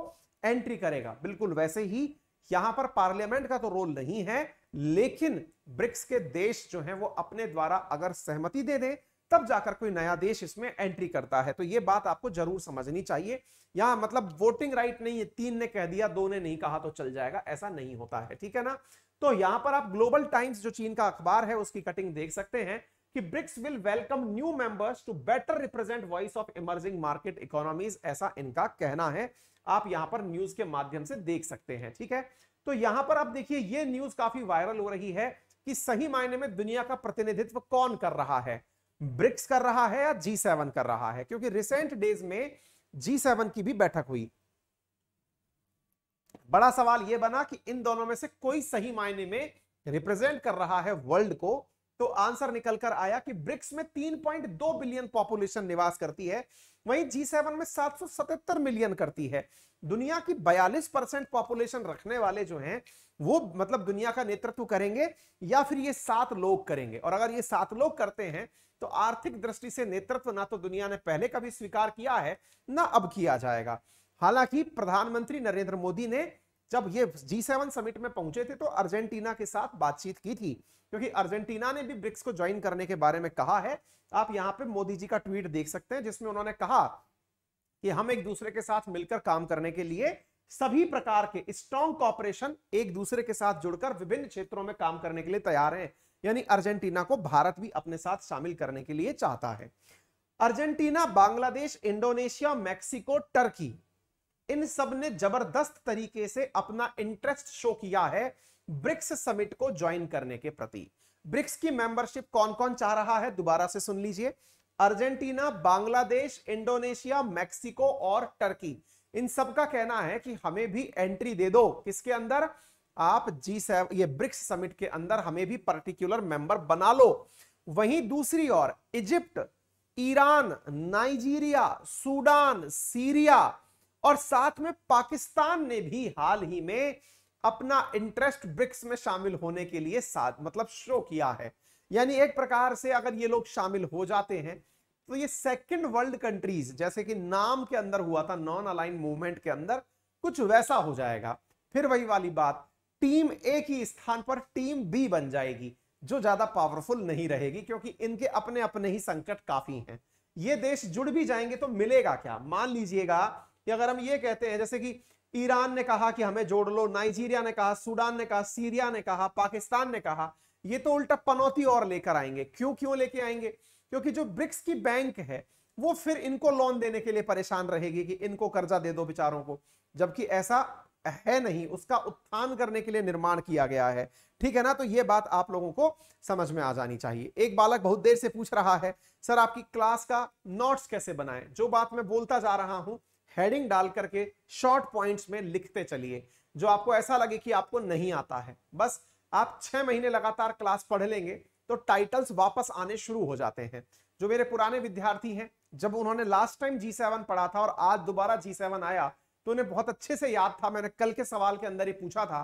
एंट्री करेगा बिल्कुल वैसे ही यहां पर पार्लियामेंट का तो रोल नहीं है लेकिन ब्रिक्स के देश जो हैं वो अपने द्वारा अगर सहमति दे दें तब जाकर कोई नया देश इसमें एंट्री करता है तो ये बात आपको जरूर समझनी चाहिए यहां मतलब वोटिंग राइट नहीं है तीन ने कह दिया दो ने नहीं कहा तो चल जाएगा ऐसा नहीं होता है ठीक है ना तो यहां पर आप ग्लोबल टाइम्स जो चीन का अखबार है उसकी कटिंग देख सकते हैं कि BRICS will welcome new members to better represent voice of emerging market economies ऐसा इनका कहना है आप यहां पर न्यूज के माध्यम से देख सकते हैं ठीक है तो यहां पर आप देखिए ये न्यूज काफी वायरल हो रही है कि सही मायने में दुनिया का प्रतिनिधित्व कौन कर रहा है ब्रिक्स कर रहा है या जी सेवन कर रहा है क्योंकि रिसेंट डेज में जी सेवन की भी बैठक हुई बड़ा सवाल यह बना कि इन दोनों में से कोई सही मायने में रिप्रेजेंट कर रहा है वर्ल्ड को तो आंसर निकल कर आया कि ब्रिक्स में 3.2 बिलियन पॉपुलेशन निवास करती है वहीं जी सेवन में 777 मिलियन करती है दुनिया की 42 परसेंट पॉपुलेशन रखने वाले जो हैं वो मतलब दुनिया का नेतृत्व करेंगे या फिर ये सात लोग करेंगे और अगर ये सात लोग करते हैं तो आर्थिक दृष्टि से नेतृत्व ना तो दुनिया ने पहले कभी स्वीकार किया है ना अब किया जाएगा हालांकि प्रधानमंत्री नरेंद्र मोदी ने जब ये जी सेवन समिट में पहुंचे थे तो अर्जेंटीना के साथ बातचीत की थी क्योंकि अर्जेंटीना ने भी ब्रिक्स को ज्वाइन करने के बारे में कहा है आप यहां पे मोदी जी का ट्वीट देख सकते हैं जिसमें उन्होंने कहा कि हम एक दूसरे के साथ मिलकर काम करने के लिए सभी प्रकार के स्ट्रॉन्ग कॉपरेशन एक दूसरे के साथ जुड़कर विभिन्न क्षेत्रों में काम करने के लिए तैयार हैं यानी अर्जेंटीना को भारत भी अपने साथ शामिल करने के लिए चाहता है Argentina Bangladesh Indonesia Mexico Turkey इन सब ने जबरदस्त तरीके से अपना इंटरेस्ट शो किया है ब्रिक्स समिट को ज्वाइन करने के प्रति ब्रिक्स की मेंबरशिप कौन कौन चाह रहा है दोबारा से सुन लीजिए अर्जेंटीना बांग्लादेश इंडोनेशिया मैक्सिको और टर्की इन सब का कहना है कि हमें भी एंट्री दे दो किसके अंदर आप जी सेवन ये ब्रिक्स समिट के अंदर हमें भी पर्टिकुलर मेंबर बना लो वहीं दूसरी ओर Egypt Iran Nigeria Sudan Syria और साथ में पाकिस्तान ने भी हाल ही में अपना इंटरेस्ट ब्रिक्स में शामिल होने के लिए साथ मतलब शो किया है यानी एक प्रकार से अगर ये लोग शामिल हो जाते हैं तो ये सेकंड वर्ल्ड कंट्रीज जैसे कि नाम के अंदर हुआ था नॉन अलाइन मूवमेंट के अंदर कुछ वैसा हो जाएगा फिर वही वाली बात टीम ए की स्थान पर टीम बी बन जाएगी जो ज्यादा पावरफुल नहीं रहेगी क्योंकि इनके अपने अपने ही संकट काफी हैं ये देश जुड़ भी जाएंगे तो मिलेगा क्या मान लीजिएगा कि अगर हम ये कहते हैं जैसे कि ईरान ने कहा कि हमें जोड़ लो नाइजीरिया ने कहा सूडान ने कहा सीरिया ने कहा पाकिस्तान ने कहा ये तो उल्टा पनौती और लेकर आएंगे क्यों क्यों लेके आएंगे क्योंकि जो ब्रिक्स की बैंक है वो फिर इनको लोन देने के लिए परेशान रहेगी कि इनको कर्जा दे दो बेचारों को जबकि ऐसा है नहीं उसका उत्थान करने के लिए निर्माण किया गया है ठीक है ना तो ये बात आप लोगों को समझ में आ जानी चाहिए एक बालक बहुत देर से पूछ रहा है सर आपकी क्लास का नोट्स कैसे बनाएं जो बात मैं बोलता जा रहा हूं हेडिंग डाल करके शॉर्ट पॉइंट्स में लिखते चलिए जो आपको ऐसा लगे कि आपको नहीं आता है बस आप छह महीने लगातार क्लास पढ़ लेंगे तो टाइटल्स वापस आने शुरू हो जाते हैं जो मेरे पुराने विद्यार्थी हैं जब उन्होंने लास्ट टाइम जी सेवन पढ़ा था और आज दोबारा जी सेवन आया तो उन्हें बहुत अच्छे से याद था मैंने कल के सवाल के अंदर ही पूछा था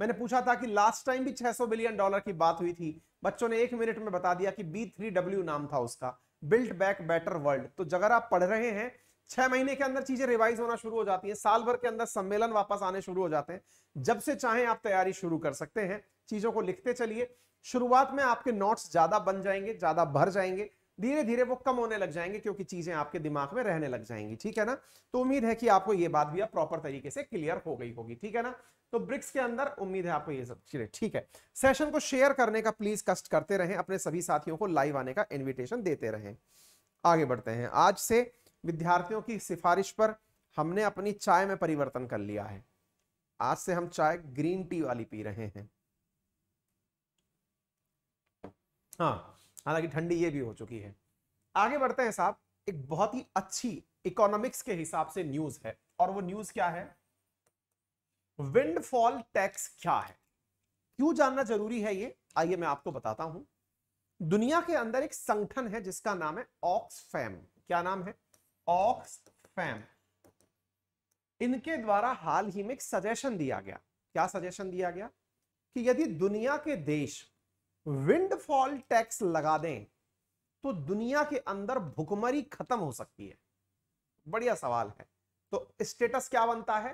मैंने पूछा था कि लास्ट टाइम भी 600 बिलियन डॉलर की बात हुई थी बच्चों ने एक मिनट में बता दिया कि बी थ्री डब्ल्यू नाम था उसका बिल्ट बैक बेटर वर्ल्ड तो अगर आप पढ़ रहे हैं छह महीने के अंदर चीजें रिवाइज होना शुरू हो जाती हैं साल भर के अंदर सम्मेलन वापस आने शुरू हो जाते हैं जब से चाहे आप तैयारी शुरू कर सकते हैं चीजों को लिखते चलिए शुरुआत में आपके नोट्स ज्यादा बन जाएंगे ज्यादा भर जाएंगे धीरे धीरे वो कम होने लग जाएंगे क्योंकि चीजें आपके दिमाग में रहने लग जाएंगी ठीक है ना तो उम्मीद है कि आपको ये बात भी अब प्रॉपर तरीके से क्लियर हो गई होगी ठीक है ना तो ब्रिक्स के अंदर उम्मीद है आपको ये सब चीजें ठीक है सेशन को शेयर करने का प्लीज कष्ट करते रहें अपने सभी साथियों को लाइव आने का इन्विटेशन देते रहे आगे बढ़ते हैं आज से विद्यार्थियों की सिफारिश पर हमने अपनी चाय में परिवर्तन कर लिया है आज से हम चाय ग्रीन टी वाली पी रहे हैं हाँ हालांकि ठंडी ये भी हो चुकी है आगे बढ़ते हैं साहब एक बहुत ही अच्छी इकोनॉमिक्स के हिसाब से न्यूज है और वो न्यूज क्या है विंडफॉल टैक्स क्या है क्यों जानना जरूरी है ये आइए मैं आपको बताता हूं दुनिया के अंदर एक संगठन है जिसका नाम है ऑक्स क्या नाम है ऑक्स इनके द्वारा हाल ही में एक सजेशन दिया गया क्या सजेशन दिया गया कि यदि दुनिया के देश विंडफॉल टैक्स लगा दें तो दुनिया के अंदर भुखमरी खत्म हो सकती है बढ़िया सवाल है तो स्टेटस क्या बनता है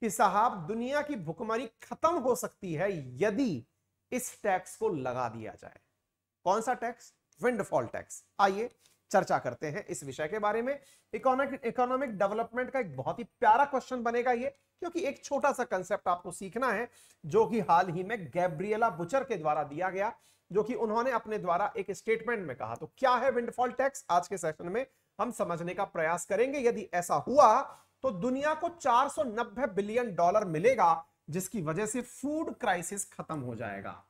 कि साहब दुनिया की भुखमरी खत्म हो सकती है यदि इस टैक्स को लगा दिया जाए कौन सा टैक्स विंडफॉल टैक्स आइए चर्चा करते हैं इस विषय के बारे में इकोनॉमिक डेवलपमेंट का एक बहुत ही प्यारा क्वेश्चन बनेगा ये क्योंकि एक छोटा सा कंसेप्ट आपको सीखना है जो कि हाल ही में गैब्रियला बुचर के द्वारा दिया गया जो कि उन्होंने अपने द्वारा एक स्टेटमेंट में कहा तो क्या है विंडफॉल टैक्स आज के सेशन में हम समझने का प्रयास करेंगे यदि ऐसा हुआ तो दुनिया को चार बिलियन डॉलर मिलेगा जिसकी वजह से फूड क्राइसिस खत्म हो जाएगा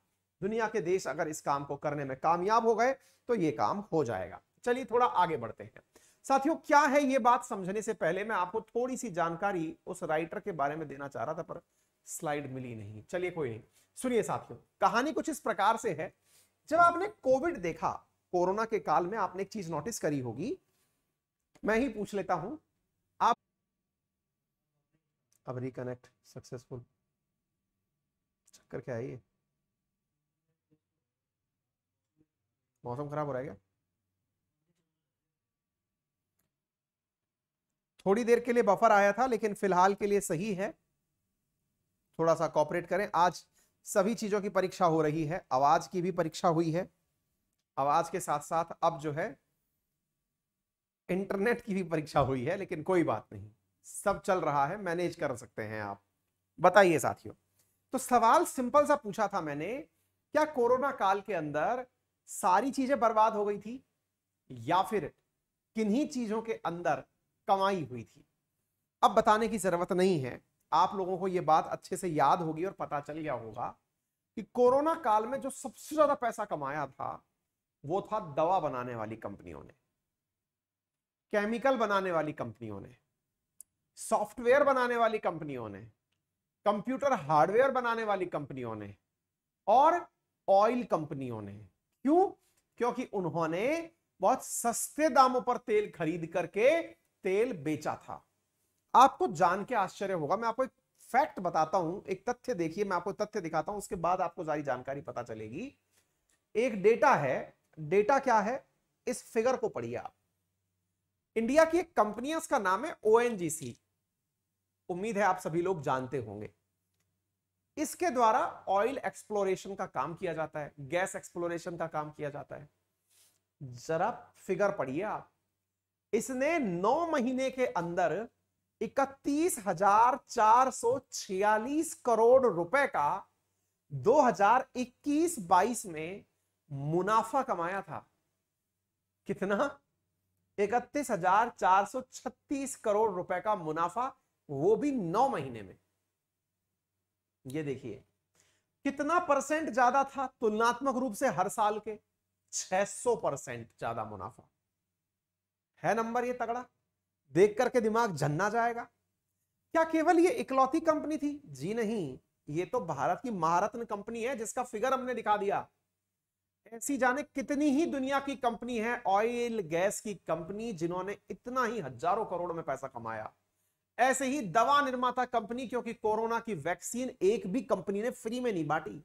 दुनिया के देश अगर इस काम को करने में कामयाब हो गए तो ये काम हो जाएगा चलिए थोड़ा आगे बढ़ते हैं साथियों क्या है ये बात समझने से पहले मैं आपको थोड़ी सी जानकारी उस राइटर के बारे में देना चाह रहा था पर स्लाइड मिली नहीं चलिए कोई नहीं सुनिए साथियों कहानी कुछ इस प्रकार से है जब आपने कोविड देखा कोरोना के काल में आपने एक चीज नोटिस करी होगी मैं ही पूछ लेता हूं आप अब रिकनेक्ट सक्सेसफुल चक्कर क्या है ये मौसम खराब हो रहा है क्या थोड़ी देर के लिए बफर आया था लेकिन फिलहाल के लिए सही है थोड़ा सा कॉपरेट करें आज सभी चीजों की परीक्षा हो रही है आवाज की भी परीक्षा हुई है आवाज के साथ साथ अब जो है इंटरनेट की भी परीक्षा हुई है लेकिन कोई बात नहीं सब चल रहा है मैनेज कर सकते हैं आप बताइए साथियों तो सवाल सिंपल सा पूछा था मैंने क्या कोरोना काल के अंदर सारी चीजें बर्बाद हो गई थी या फिर किन्हीं चीजों के अंदर कमाई हुई थी अब बताने की ज़रूरत नहीं है आप लोगों को यह बात अच्छे से याद होगी और पता चल गया होगा कि कोरोना काल में जो सबसे ज़्यादा पैसा कमाया था वो था दवा बनाने वाली कंपनियों ने केमिकल बनाने वाली कंपनियों ने सॉफ्टवेयर बनाने वाली कंपनियों ने कंप्यूटर हार्डवेयर बनाने वाली कंपनियों ने और ऑयल कंपनियों ने क्यों क्योंकि उन्होंने बहुत सस्ते दामों पर तेल खरीद करके तेल बेचा था आपको जान के आश्चर्य होगा मैं आपको एक फैक्ट बताता हूं एक तथ्य देखिए मैं आपको तथ्य दिखाता हूं उसके बाद आपको सारी जानकारी पता चलेगी एक डेटा है डेटा क्या है इस फिगर को पढ़िए आप इंडिया की एक कंपनी है उसका नाम है ओ उम्मीद है आप सभी लोग जानते होंगे इसके द्वारा ऑयल एक्सप्लोरेशन का काम किया जाता है गैस एक्सप्लोरेशन का काम किया जाता है जरा फिगर पढ़िए आप इसने नौ महीने के अंदर इकतीस हजार चार सौ छियालीस करोड़ रुपए का 2021-22 में मुनाफा कमाया था कितना इकतीस हजार चार सौ छत्तीस करोड़ रुपए का मुनाफा वो भी नौ महीने में ये देखिए कितना परसेंट ज्यादा था तुलनात्मक रूप से हर साल के 600 परसेंट ज्यादा मुनाफा है नंबर ये तगड़ा देख करके दिमाग झन्ना जाएगा क्या केवल ये इकलौती कंपनी थी जी नहीं ये तो भारत की महारत्न कंपनी है जिसका फिगर हमने दिखा दिया ऐसी जाने कितनी ही दुनिया की कंपनी है ऑयल गैस की कंपनी जिन्होंने इतना ही हजारों करोड़ में पैसा कमाया ऐसे ही दवा निर्माता कंपनी क्योंकि कोरोना की वैक्सीन एक भी कंपनी ने फ्री में नहीं बांटी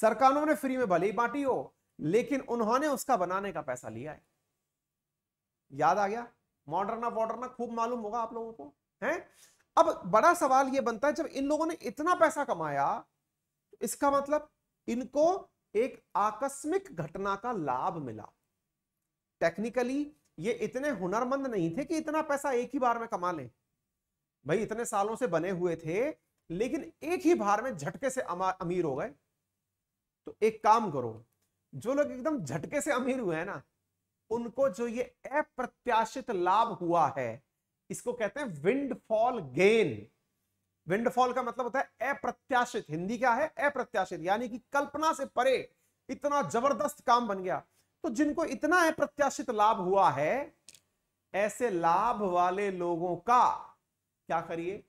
सरकारों ने फ्री में भले ही बांटी हो लेकिन उन्होंने उसका बनाने का पैसा लिया है याद आ गया मॉडर्ना वॉडर्ना खूब मालूम होगा आप लोगों को है अब बड़ा सवाल ये बनता है जब इन लोगों ने इतना पैसा कमाया तो इसका मतलब इनको एक आकस्मिक घटना का लाभ मिला टेक्निकली ये इतने हुनरमंद नहीं थे कि इतना पैसा एक ही बार में कमा लें भाई इतने सालों से बने हुए थे लेकिन एक ही बार में झटके से अमीर हो गए तो एक काम करो जो लोग एकदम झटके से अमीर हुए हैं ना उनको जो ये अप्रत्याशित लाभ हुआ है इसको कहते हैं विंडफॉल गेन विंडफॉल का मतलब होता है अप्रत्याशित हिंदी क्या है अप्रत्याशित यानी कि कल्पना से परे इतना जबरदस्त काम बन गया तो जिनको इतना अप्रत्याशित लाभ हुआ है ऐसे लाभ वाले लोगों का क्या करिए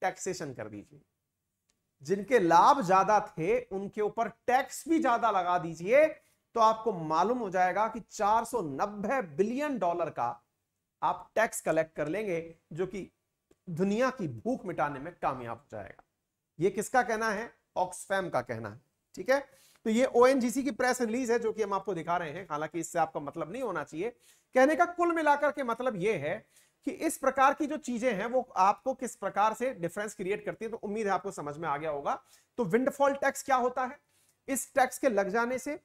टैक्सेशन कर दीजिए जिनके लाभ ज्यादा थे उनके ऊपर टैक्स भी ज्यादा लगा दीजिए तो आपको मालूम हो जाएगा कि 490 बिलियन डॉलर का आप टैक्स कलेक्ट कर लेंगे जो कि दुनिया की भूख मिटाने में कामयाब हो जाएगा यह किसका कहना है ऑक्सफैम का कहना है ठीक है तो ये ओएनजीसी की प्रेस रिलीज है जो कि हम आपको दिखा रहे हैं हालांकि इससे आपका मतलब नहीं होना चाहिए कहने का कुल मिलाकर के मतलब यह है कि इस प्रकार की जो चीजें हैं वो आपको किस प्रकार से डिफरेंस क्रिएट करती है तो उम्मीद है आपको समझ में आ गया होगा तो विंडफॉल टैक्स क्या होता है इस टैक्स के लग जाने से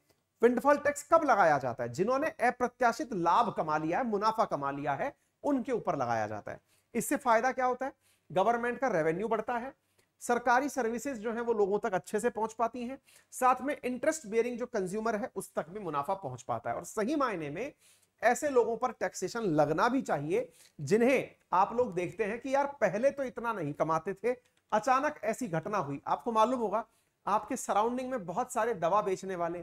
विंडफॉल टैक्स कब लगाया जाता है जिन्होंने अप्रत्याशित लाभ कमा लिया है मुनाफा कमा लिया है उनके ऊपर लगाया जाता है इससे फायदा क्या होता है गवर्नमेंट का रेवेन्यू बढ़ता है सरकारी सर्विसेज जो है वो लोगों तक अच्छे से पहुंच पाती हैं साथ में इंटरेस्ट बेयरिंग जो कंज्यूमर है उस तक भी मुनाफा पहुंच पाता है और सही मायने में ऐसे लोगों पर टैक्सेशन लगना भी चाहिए जिन्हें आप लोग देखते हैं कि यार पहले तो इतना नहीं कमाते थे अचानक ऐसी घटना हुई आपको मालूम होगा आपके सराउंडिंग में बहुत सारे दवा बेचने वाले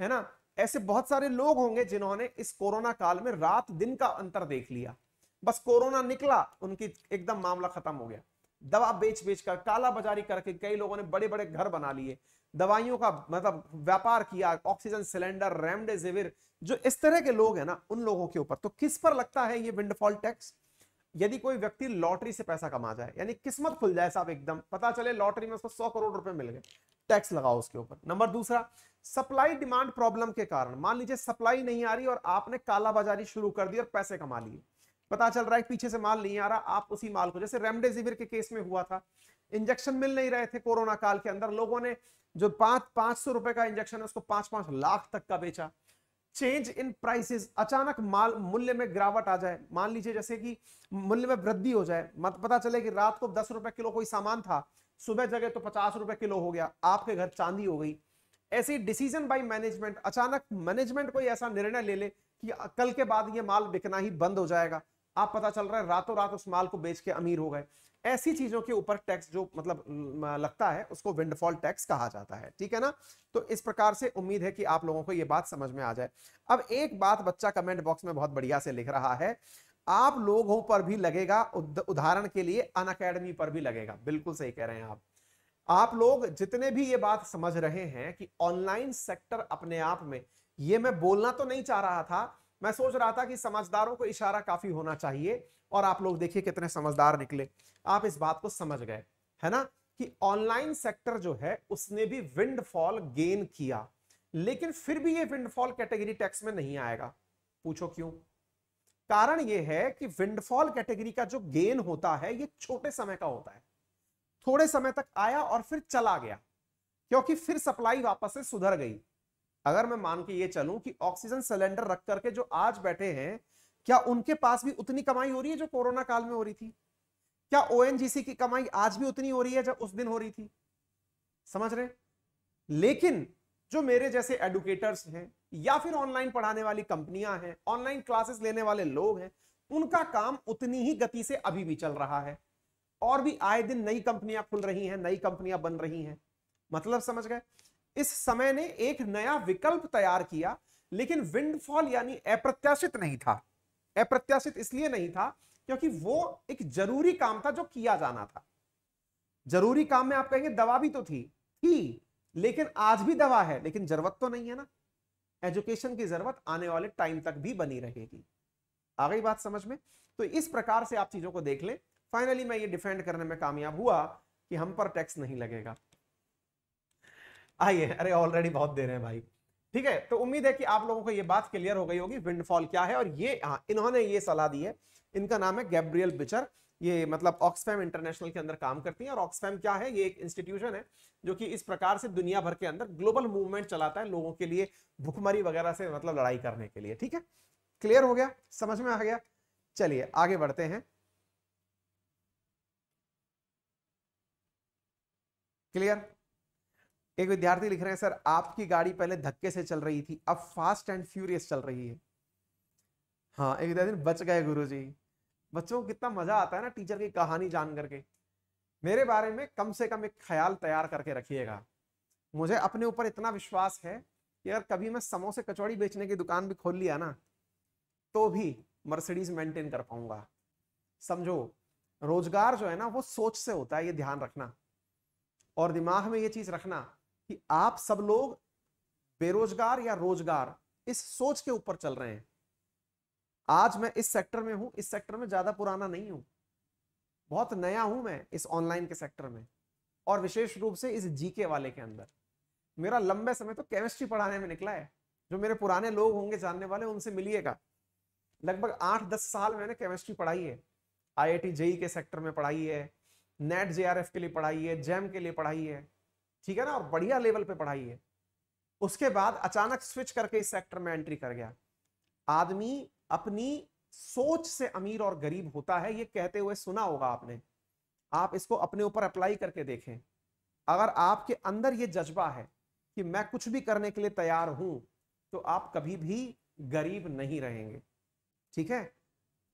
है ना ऐसे बहुत सारे लोग होंगे जिन्होंने इस कोरोना काल में रात दिन का अंतर देख लिया बस कोरोना निकला उनकी एकदम मामला खत्म हो गया दवा बेच बेच कर काला बाजारी करके कई लोगों ने बड़े बड़े घर बना लिए दवाइयों का मतलब व्यापार किया ऑक्सीजन सिलेंडर रेमडेसिविर जो इस तरह के लोग हैं ना उन लोगों के ऊपर तो किस पर लगता है ये विंडफॉल टैक्स यदि कोई व्यक्ति लॉटरी से पैसा कमा जाए यानी किस्मत खुल जाए साहब एकदम पता चले लॉटरी में उसको सौ करोड़ रुपए मिल गए टैक्स लगाओ उसके ऊपर नंबर दूसरा सप्लाई डिमांड प्रॉब्लम के कारण मान लीजिए सप्लाई नहीं आ रही और आपने कालाबाजारी शुरू कर दी और पैसे कमा लिए पता चल रहा है पीछे से माल नहीं आ रहा आप उसी माल को जैसे रेमडेसिविर के केस में हुआ था इंजेक्शन मिल नहीं रहे थे कोरोना काल के अंदर लोगों ने जो पांच पांच सौ रुपए का इंजेक्शन है उसको पांच पांच लाख तक का बेचा चेंज इन प्राइसेस अचानक माल मूल्य में गिरावट आ जाए मान लीजिए जैसे कि मूल्य में वृद्धि हो जाए मत पता चले कि रात को दस रुपए किलो कोई सामान था सुबह जगह तो पचास रुपए किलो हो गया आपके घर चांदी हो गई ऐसी डिसीजन बाई मैनेजमेंट अचानक मैनेजमेंट कोई ऐसा निर्णय ले ले कि कल के बाद ये माल बिकना ही बंद हो जाएगा आप पता चल रहा है रातों रात उस माल को बेच के अमीर हो गए ऐसी चीजों के ऊपर टैक्स जो मतलब लगता है उसको विंडफॉल टैक्स कहा जाता है ठीक है ना तो इस प्रकार से उम्मीद है कि आप लोगों को यह बात समझ में आ जाए अब एक बात बच्चा कमेंट बॉक्स में बहुत बढ़िया से लिख रहा है आप लोगों पर भी लगेगा उदाहरण के लिए अन अकेडमी पर भी लगेगा बिल्कुल सही कह रहे हैं आप आप लोग जितने भी ये बात समझ रहे हैं कि ऑनलाइन सेक्टर अपने आप में ये मैं बोलना तो नहीं चाह रहा था मैं सोच रहा था कि समझदारों को इशारा काफी होना चाहिए और आप लोग देखिए कितने समझदार निकले आप इस बात को समझ गए है ना कि ऑनलाइन सेक्टर जो है उसने भी विंडफॉल गेन किया लेकिन फिर भी ये विंडफॉल कैटेगरी टैक्स में नहीं आएगा पूछो क्यों कारण यह है कि विंडफॉल कैटेगरी का जो गेन होता है ये छोटे समय का होता है थोड़े समय तक आया और फिर चला गया क्योंकि फिर सप्लाई वापस से सुधर गई अगर मैं मान के ये चलूं कि ऑक्सीजन सिलेंडर रख करके जो आज बैठे हैं क्या उनके पास भी उतनी कमाई हो रही है जो कोरोना काल में हो रही थी क्या ओएनजीसी की कमाई आज भी उतनी हो रही है जब उस दिन हो रही थी समझ रहे लेकिन जो मेरे जैसे एडुकेटर्स हैं या फिर ऑनलाइन पढ़ाने वाली कंपनियां हैं ऑनलाइन क्लासेस लेने वाले लोग हैं उनका काम उतनी ही गति से अभी भी चल रहा है और भी आए दिन नई कंपनियां खुल रही हैं नई कंपनियां बन रही हैं मतलब समझ गए इस समय ने एक नया विकल्प तैयार किया लेकिन विंडफॉल यानी अप्रत्याशित नहीं था अप्रत्याशित इसलिए नहीं था क्योंकि वो एक जरूरी काम था जो किया जाना था जरूरी काम में आप कहेंगे दवा भी तो थी थी लेकिन आज भी दवा है लेकिन जरूरत तो नहीं है ना एजुकेशन की जरूरत आने वाले टाइम तक भी बनी रहेगी आ गई बात समझ में तो इस प्रकार से आप चीजों को देख लें फाइनली मैं ये डिफेंड करने में कामयाब हुआ कि हम पर टैक्स नहीं लगेगा आइए अरे ऑलरेडी बहुत दे रहे हैं भाई ठीक है तो उम्मीद है कि आप लोगों को ये बात क्लियर हो गई होगी विंडफॉल क्या है और ये हाँ इन्होंने ये सलाह दी है इनका नाम है गैब्रियल बिचर ये मतलब ऑक्सफैम इंटरनेशनल के अंदर काम करती हैं और ऑक्सफैम क्या है ये एक इंस्टीट्यूशन है जो कि इस प्रकार से दुनिया भर के अंदर ग्लोबल मूवमेंट चलाता है लोगों के लिए भुखमरी वगैरह से मतलब लड़ाई करने के लिए ठीक है क्लियर हो गया समझ में आ गया चलिए आगे बढ़ते हैं क्लियर एक विद्यार्थी लिख रहे हैं सर आपकी गाड़ी पहले धक्के से चल रही थी अब फास्ट एंड फ्यूरियस चल रही है हाँ एक विद्यार्थी बच गए गुरु जी बच्चों को कितना मजा आता है ना टीचर की कहानी जान करके मेरे बारे में कम से कम एक ख्याल तैयार करके रखिएगा मुझे अपने ऊपर इतना विश्वास है कि अगर कभी मैं समोसे कचौड़ी बेचने की दुकान भी खोल लिया ना तो भी मर्सिडीज मेंटेन कर पाऊंगा समझो रोजगार जो है ना वो सोच से होता है ये ध्यान रखना और दिमाग में ये चीज रखना कि आप सब लोग बेरोजगार या रोजगार इस सोच के ऊपर चल रहे हैं आज मैं इस सेक्टर में हूं इस सेक्टर में ज्यादा पुराना नहीं हूं बहुत नया हूं मैं इस ऑनलाइन के सेक्टर में और विशेष रूप से इस जीके वाले के अंदर मेरा लंबे समय तो केमिस्ट्री पढ़ाने में निकला है जो मेरे पुराने लोग होंगे जानने वाले उनसे मिलिएगा लगभग आठ दस साल मैंने केमिस्ट्री पढ़ाई है आई आई जेई के सेक्टर में पढ़ाई है नेट जे के लिए पढ़ाई है जैम के लिए पढ़ाई है ठीक है ना और बढ़िया लेवल पे पढ़ाई है उसके बाद अचानक स्विच करके इस सेक्टर में एंट्री कर गया आदमी अपनी सोच से अमीर और गरीब होता है ये कहते हुए सुना होगा आपने आप इसको अपने ऊपर अप्लाई करके देखें अगर आपके अंदर ये जज्बा है कि मैं कुछ भी करने के लिए तैयार हूं तो आप कभी भी गरीब नहीं रहेंगे ठीक है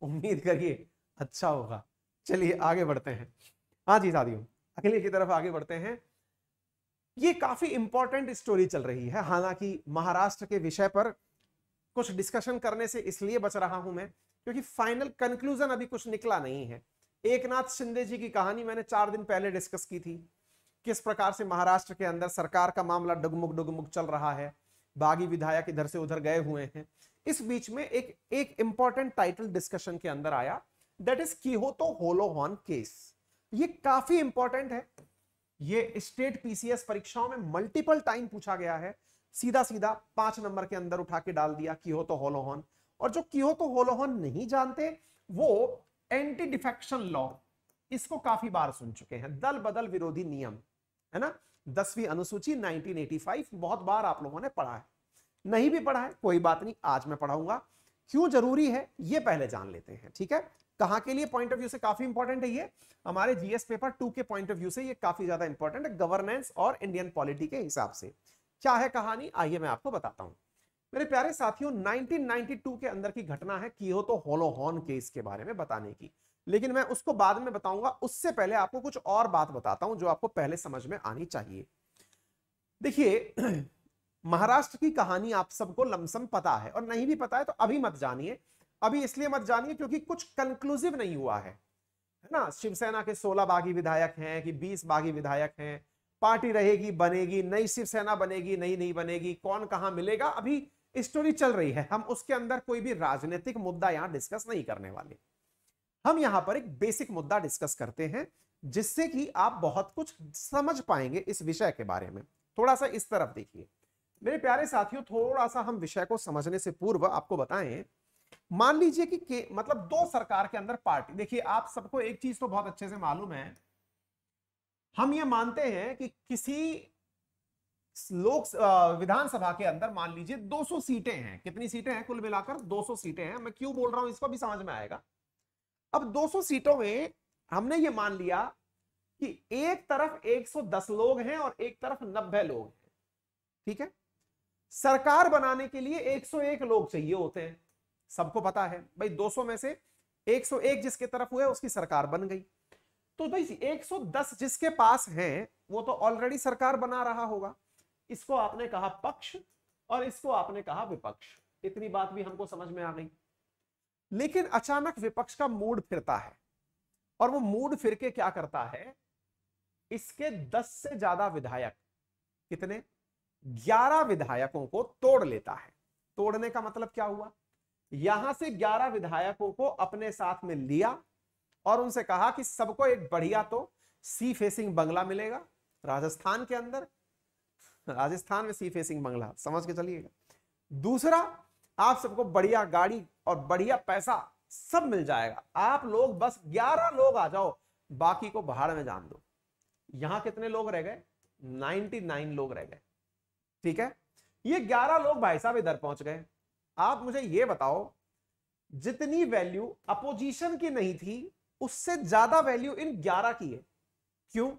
उम्मीद करिए अच्छा होगा चलिए आगे बढ़ते हैं हाँ जी दादी अगले की तरफ आगे बढ़ते हैं ये काफी इंपॉर्टेंट स्टोरी चल रही है हालांकि महाराष्ट्र के विषय पर कुछ डिस्कशन करने से इसलिए बच रहा हूं मैं क्योंकि फाइनल कंक्लूजन अभी कुछ निकला नहीं है एक नाथ शिंदे जी की कहानी मैंने चार दिन पहले डिस्कस की थी किस प्रकार से महाराष्ट्र के अंदर सरकार का मामला डुगमुग डुगमुग चल रहा है बागी विधायक इधर से उधर गए हुए हैं इस बीच में एक एक इंपॉर्टेंट टाइटल डिस्कशन के अंदर आया दैट इज की हो तो होलोहॉन केस ये काफी इंपॉर्टेंट है ये स्टेट पीसीएस परीक्षाओं में मल्टीपल टाइम पूछा गया है सीधा सीधा पांच नंबर के अंदर उठा के डाल दिया की हो तो होलोहॉन और जो की हो तो होलोहॉन नहीं जानते वो एंटी डिफेक्शन लॉ इसको काफी बार सुन चुके हैं दल बदल विरोधी नियम है ना दसवीं अनुसूची 1985 बहुत बार आप लोगों ने पढ़ा है नहीं भी पढ़ा है कोई बात नहीं आज मैं पढ़ाऊंगा क्यों जरूरी है ये पहले जान लेते हैं ठीक है कहां के लिए पॉइंट ऑफ व्यू से काफी इंपॉर्टेंट है ये हमारे जीएस पेपर टू के पॉइंट ऑफ व्यू से ये काफी ज्यादा इंपॉर्टेंट है गवर्नेंस और इंडियन पॉलिटी के हिसाब से क्या है कहानी आइए मैं आपको बताता हूं मेरे प्यारे साथियों 1992 के अंदर की घटना है की हो तो होलोहॉन केस के बारे में बताने की लेकिन मैं उसको बाद में बताऊंगा उससे पहले आपको कुछ और बात बताता हूं जो आपको पहले समझ में आनी चाहिए देखिए महाराष्ट्र की कहानी आप सबको लमसम पता है और नहीं भी पता है तो अभी मत जानिए अभी इसलिए मत जानिए क्योंकि कुछ कंक्लूसिव नहीं हुआ है ना शिवसेना के सोलह बागी विधायक हैं कि बीस बागी विधायक हैं पार्टी रहेगी बनेगी नई शिवसेना बनेगी नई नहीं बनेगी कौन कहां मिलेगा अभी स्टोरी चल रही है हम उसके अंदर कोई भी राजनीतिक मुद्दा यहां डिस्कस नहीं करने वाले हम यहां पर एक बेसिक मुद्दा डिस्कस करते हैं जिससे कि आप बहुत कुछ समझ पाएंगे इस विषय के बारे में थोड़ा सा इस तरफ देखिए मेरे प्यारे साथियों थोड़ा सा हम विषय को समझने से पूर्व आपको बताएं मान लीजिए कि के, मतलब दो सरकार के अंदर पार्टी देखिए आप सबको एक चीज तो बहुत अच्छे से मालूम है हम ये मानते हैं कि किसी लोक विधानसभा के अंदर मान लीजिए 200 सीटें हैं कितनी सीटें हैं कुल मिलाकर 200 सीटें हैं मैं क्यों बोल रहा हूं इसको भी समझ में आएगा अब 200 सीटों में हमने ये मान लिया कि एक तरफ 110 लोग हैं और एक तरफ 90 लोग हैं ठीक है सरकार बनाने के लिए 101 लोग चाहिए होते हैं सबको पता है भाई 200 में से 101 जिसके तरफ हुए उसकी सरकार बन गई तो भाई 110 जिसके पास है वो तो ऑलरेडी सरकार बना रहा होगा इसको आपने कहा पक्ष और इसको आपने कहा विपक्ष इतनी बात भी हमको समझ में आ गई लेकिन अचानक विपक्ष का मूड फिरता है और वो मूड फिर के क्या करता है इसके 10 से ज्यादा विधायक कितने 11 विधायकों को तोड़ लेता है तोड़ने का मतलब क्या हुआ यहां से 11 विधायकों को अपने साथ में लिया और उनसे कहा कि सबको एक बढ़िया तो सी फेसिंग बंगला मिलेगा राजस्थान के अंदर राजस्थान में सी फेसिंग बंगला समझ के चलिएगा दूसरा आप सबको बढ़िया गाड़ी और बढ़िया पैसा सब मिल जाएगा आप लोग बस 11 लोग आ जाओ बाकी को बाहर में जान दो यहां कितने लोग रह गए 99 लोग रह गए ठीक है ये 11 लोग भाई साहब इधर पहुंच गए आप मुझे ये बताओ जितनी वैल्यू अपोजिशन की नहीं थी उससे ज्यादा वैल्यू इन ग्यारह की है क्यों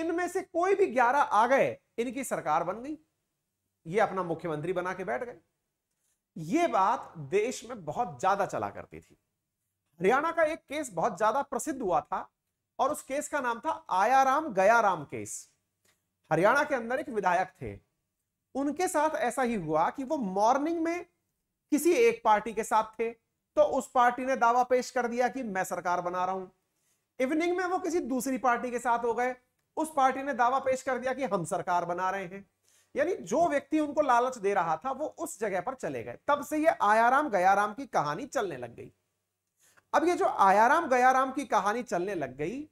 इनमें से कोई भी ग्यारह आ गए इनकी सरकार बन गई ये अपना मुख्यमंत्री बना के बैठ गए ये बात देश में बहुत ज्यादा चला करती थी हरियाणा का एक केस बहुत ज्यादा प्रसिद्ध हुआ था और उस केस का नाम था आयाराम गयाराम केस हरियाणा के अंदर एक विधायक थे उनके साथ ऐसा ही हुआ कि वो मॉर्निंग में किसी एक पार्टी के साथ थे तो उस पार्टी ने दावा पेश कर दिया कि मैं सरकार बना रहा हूं इवनिंग में वो किसी दूसरी पार्टी के साथ हो गए उस पार्टी ने दावा पेश कर दिया कि हम सरकार बना रहे हैं यानी जो व्यक्ति उनको लालच दे रहा था वो उस जगह पर चले गए तब से ये आयाराम गयाराम की कहानी चलने लग गई अब ये जो आयाराम गयाराम की कहानी चलने लग गई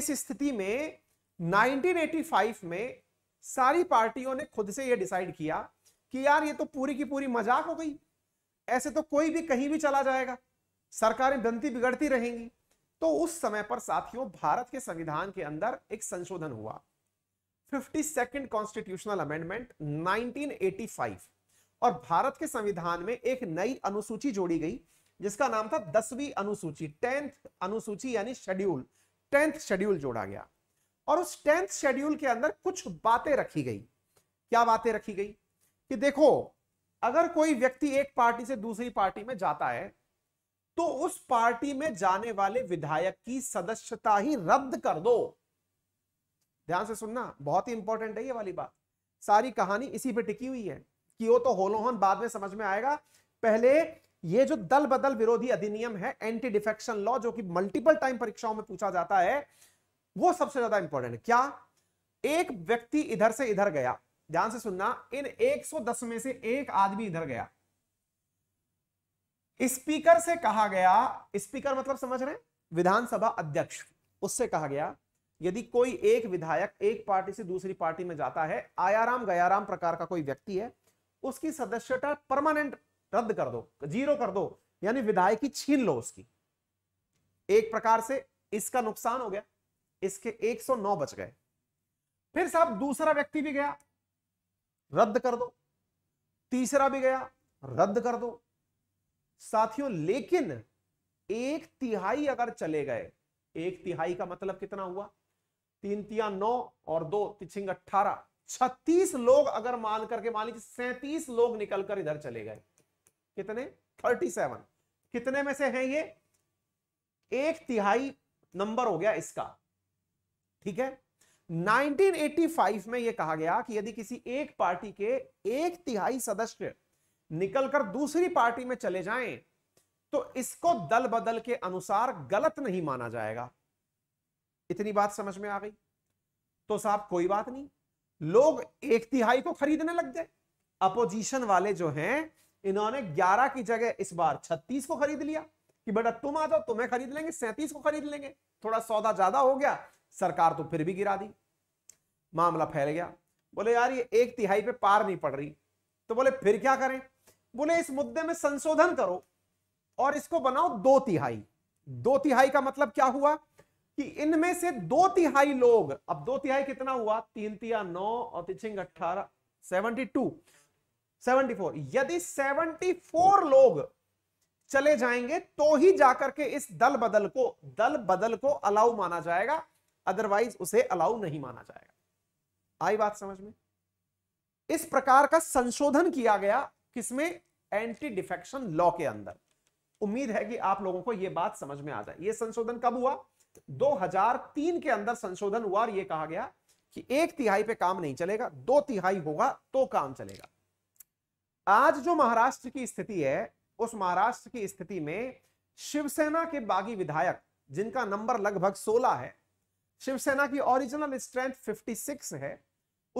इस स्थिति में 1985 में सारी पार्टियों ने खुद से यह डिसाइड किया कि यार ये तो पूरी की पूरी मजाक हो गई ऐसे तो कोई भी कहीं भी चला जाएगा सरकारें बनती बिगड़ती रहेंगी तो उस समय पर साथियों भारत के संविधान के अंदर एक संशोधन हुआ फिफ्टी सेकेंड कॉन्स्टिट्यूशनल अमेंडमेंट 1985 और भारत के संविधान में एक नई अनुसूची जोड़ी गई जिसका नाम था दसवीं अनुसूची टेंथ अनुसूची यानी शेड्यूल टेंथ शेड्यूल जोड़ा गया और उस टेंथ शेड्यूल के अंदर कुछ बातें रखी गई क्या बातें रखी गई कि देखो अगर कोई व्यक्ति एक पार्टी से दूसरी पार्टी में जाता है तो उस पार्टी में जाने वाले विधायक की सदस्यता ही रद्द कर दो ध्यान से सुनना बहुत ही इंपॉर्टेंट है ये वाली बात सारी कहानी इसी पे टिकी हुई है कि वो तो होलोहन बाद में समझ में आएगा पहले ये जो दल बदल विरोधी अधिनियम है एंटी डिफेक्शन लॉ जो कि मल्टीपल टाइम परीक्षाओं में पूछा जाता है वो सबसे ज्यादा इंपॉर्टेंट है क्या एक व्यक्ति इधर से इधर गया ध्यान से सुनना इन 110 में से एक आदमी इधर गया स्पीकर से कहा गया स्पीकर मतलब समझ रहे विधानसभा अध्यक्ष उससे कहा गया यदि कोई एक विधायक एक पार्टी से दूसरी पार्टी में जाता है आयाराम गयाराम प्रकार का कोई व्यक्ति है उसकी सदस्यता परमानेंट रद्द कर दो जीरो कर दो यानी विधायकी छीन लो उसकी एक प्रकार से इसका नुकसान हो गया इसके 109 बच गए फिर साहब दूसरा व्यक्ति भी गया रद्द कर दो तीसरा भी गया रद्द कर दो साथियों लेकिन एक तिहाई अगर चले गए एक तिहाई का मतलब कितना हुआ तीन तिया नौ और दो तिछिंग अट्ठारह छत्तीस लोग अगर मान करके मान लीजिए सैतीस लोग निकलकर इधर चले गए कितने थर्टी सेवन कितने में से हैं ये एक तिहाई नंबर हो गया इसका ठीक है 1985 में यह कहा गया कि यदि किसी एक पार्टी के एक तिहाई सदस्य निकलकर दूसरी पार्टी में चले जाएं तो इसको दल बदल के अनुसार गलत नहीं माना जाएगा इतनी बात समझ में आ गई तो साहब कोई बात नहीं लोग एक तिहाई को खरीदने लग गए अपोजिशन वाले जो हैं इन्होंने 11 की जगह इस बार 36 को खरीद लिया कि बेटा तुम आ जाओ तुम्हें खरीद लेंगे सैंतीस को खरीद लेंगे थोड़ा सौदा ज्यादा हो गया सरकार तो फिर भी गिरा दी मामला फैल गया बोले यार ये एक तिहाई पे पार नहीं पड़ रही तो बोले फिर क्या करें बोले इस मुद्दे में संशोधन करो और इसको बनाओ दो तिहाई दो तिहाई का मतलब क्या हुआ कि इनमें से दो तिहाई लोग अब दो तिहाई कितना हुआ तीन तिया नौ और तिछिंग अट्ठारह सेवनटी टू सेवनटी फोर यदि सेवनटी फोर लोग चले जाएंगे तो ही जाकर के इस दल बदल को दल बदल को अलाउ माना जाएगा अदरवाइज उसे अलाउ नहीं माना जाएगा आई बात समझ में इस प्रकार का संशोधन किया गया किसमें एंटी डिफेक्शन लॉ के अंदर उम्मीद है कि आप लोगों को यह बात समझ में आ जाए यह संशोधन कब हुआ 2003 के अंदर संशोधन हुआ और यह कहा गया कि एक तिहाई पे काम नहीं चलेगा दो तिहाई होगा तो काम चलेगा आज जो महाराष्ट्र की स्थिति है उस महाराष्ट्र की स्थिति में शिवसेना के बागी विधायक जिनका नंबर लगभग 16 है शिवसेना की ओरिजिनल स्ट्रेंथ 56 है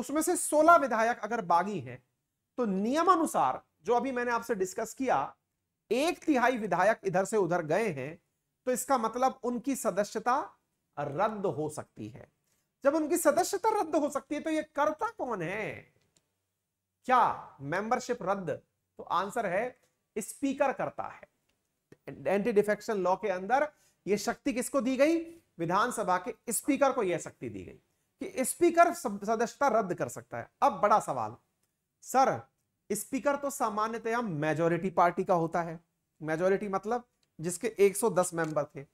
उसमें से 16 विधायक अगर बागी हैं तो नियमानुसार जो अभी मैंने आपसे डिस्कस किया एक तिहाई विधायक इधर से उधर गए हैं तो इसका मतलब उनकी सदस्यता रद्द हो सकती है जब उनकी सदस्यता रद्द हो सकती है तो ये करता कौन है क्या मेंबरशिप रद्द तो आंसर है स्पीकर करता है एंटी डिफेक्शन लॉ के अंदर यह शक्ति किसको दी गई विधानसभा के स्पीकर को यह शक्ति दी गई कि स्पीकर सदस्यता रद्द कर सकता है अब बड़ा सवाल सर स्पीकर तो सामान्यतया मेजोरिटी पार्टी का होता है मेजोरिटी मतलब जिसके 110 मेंबर थे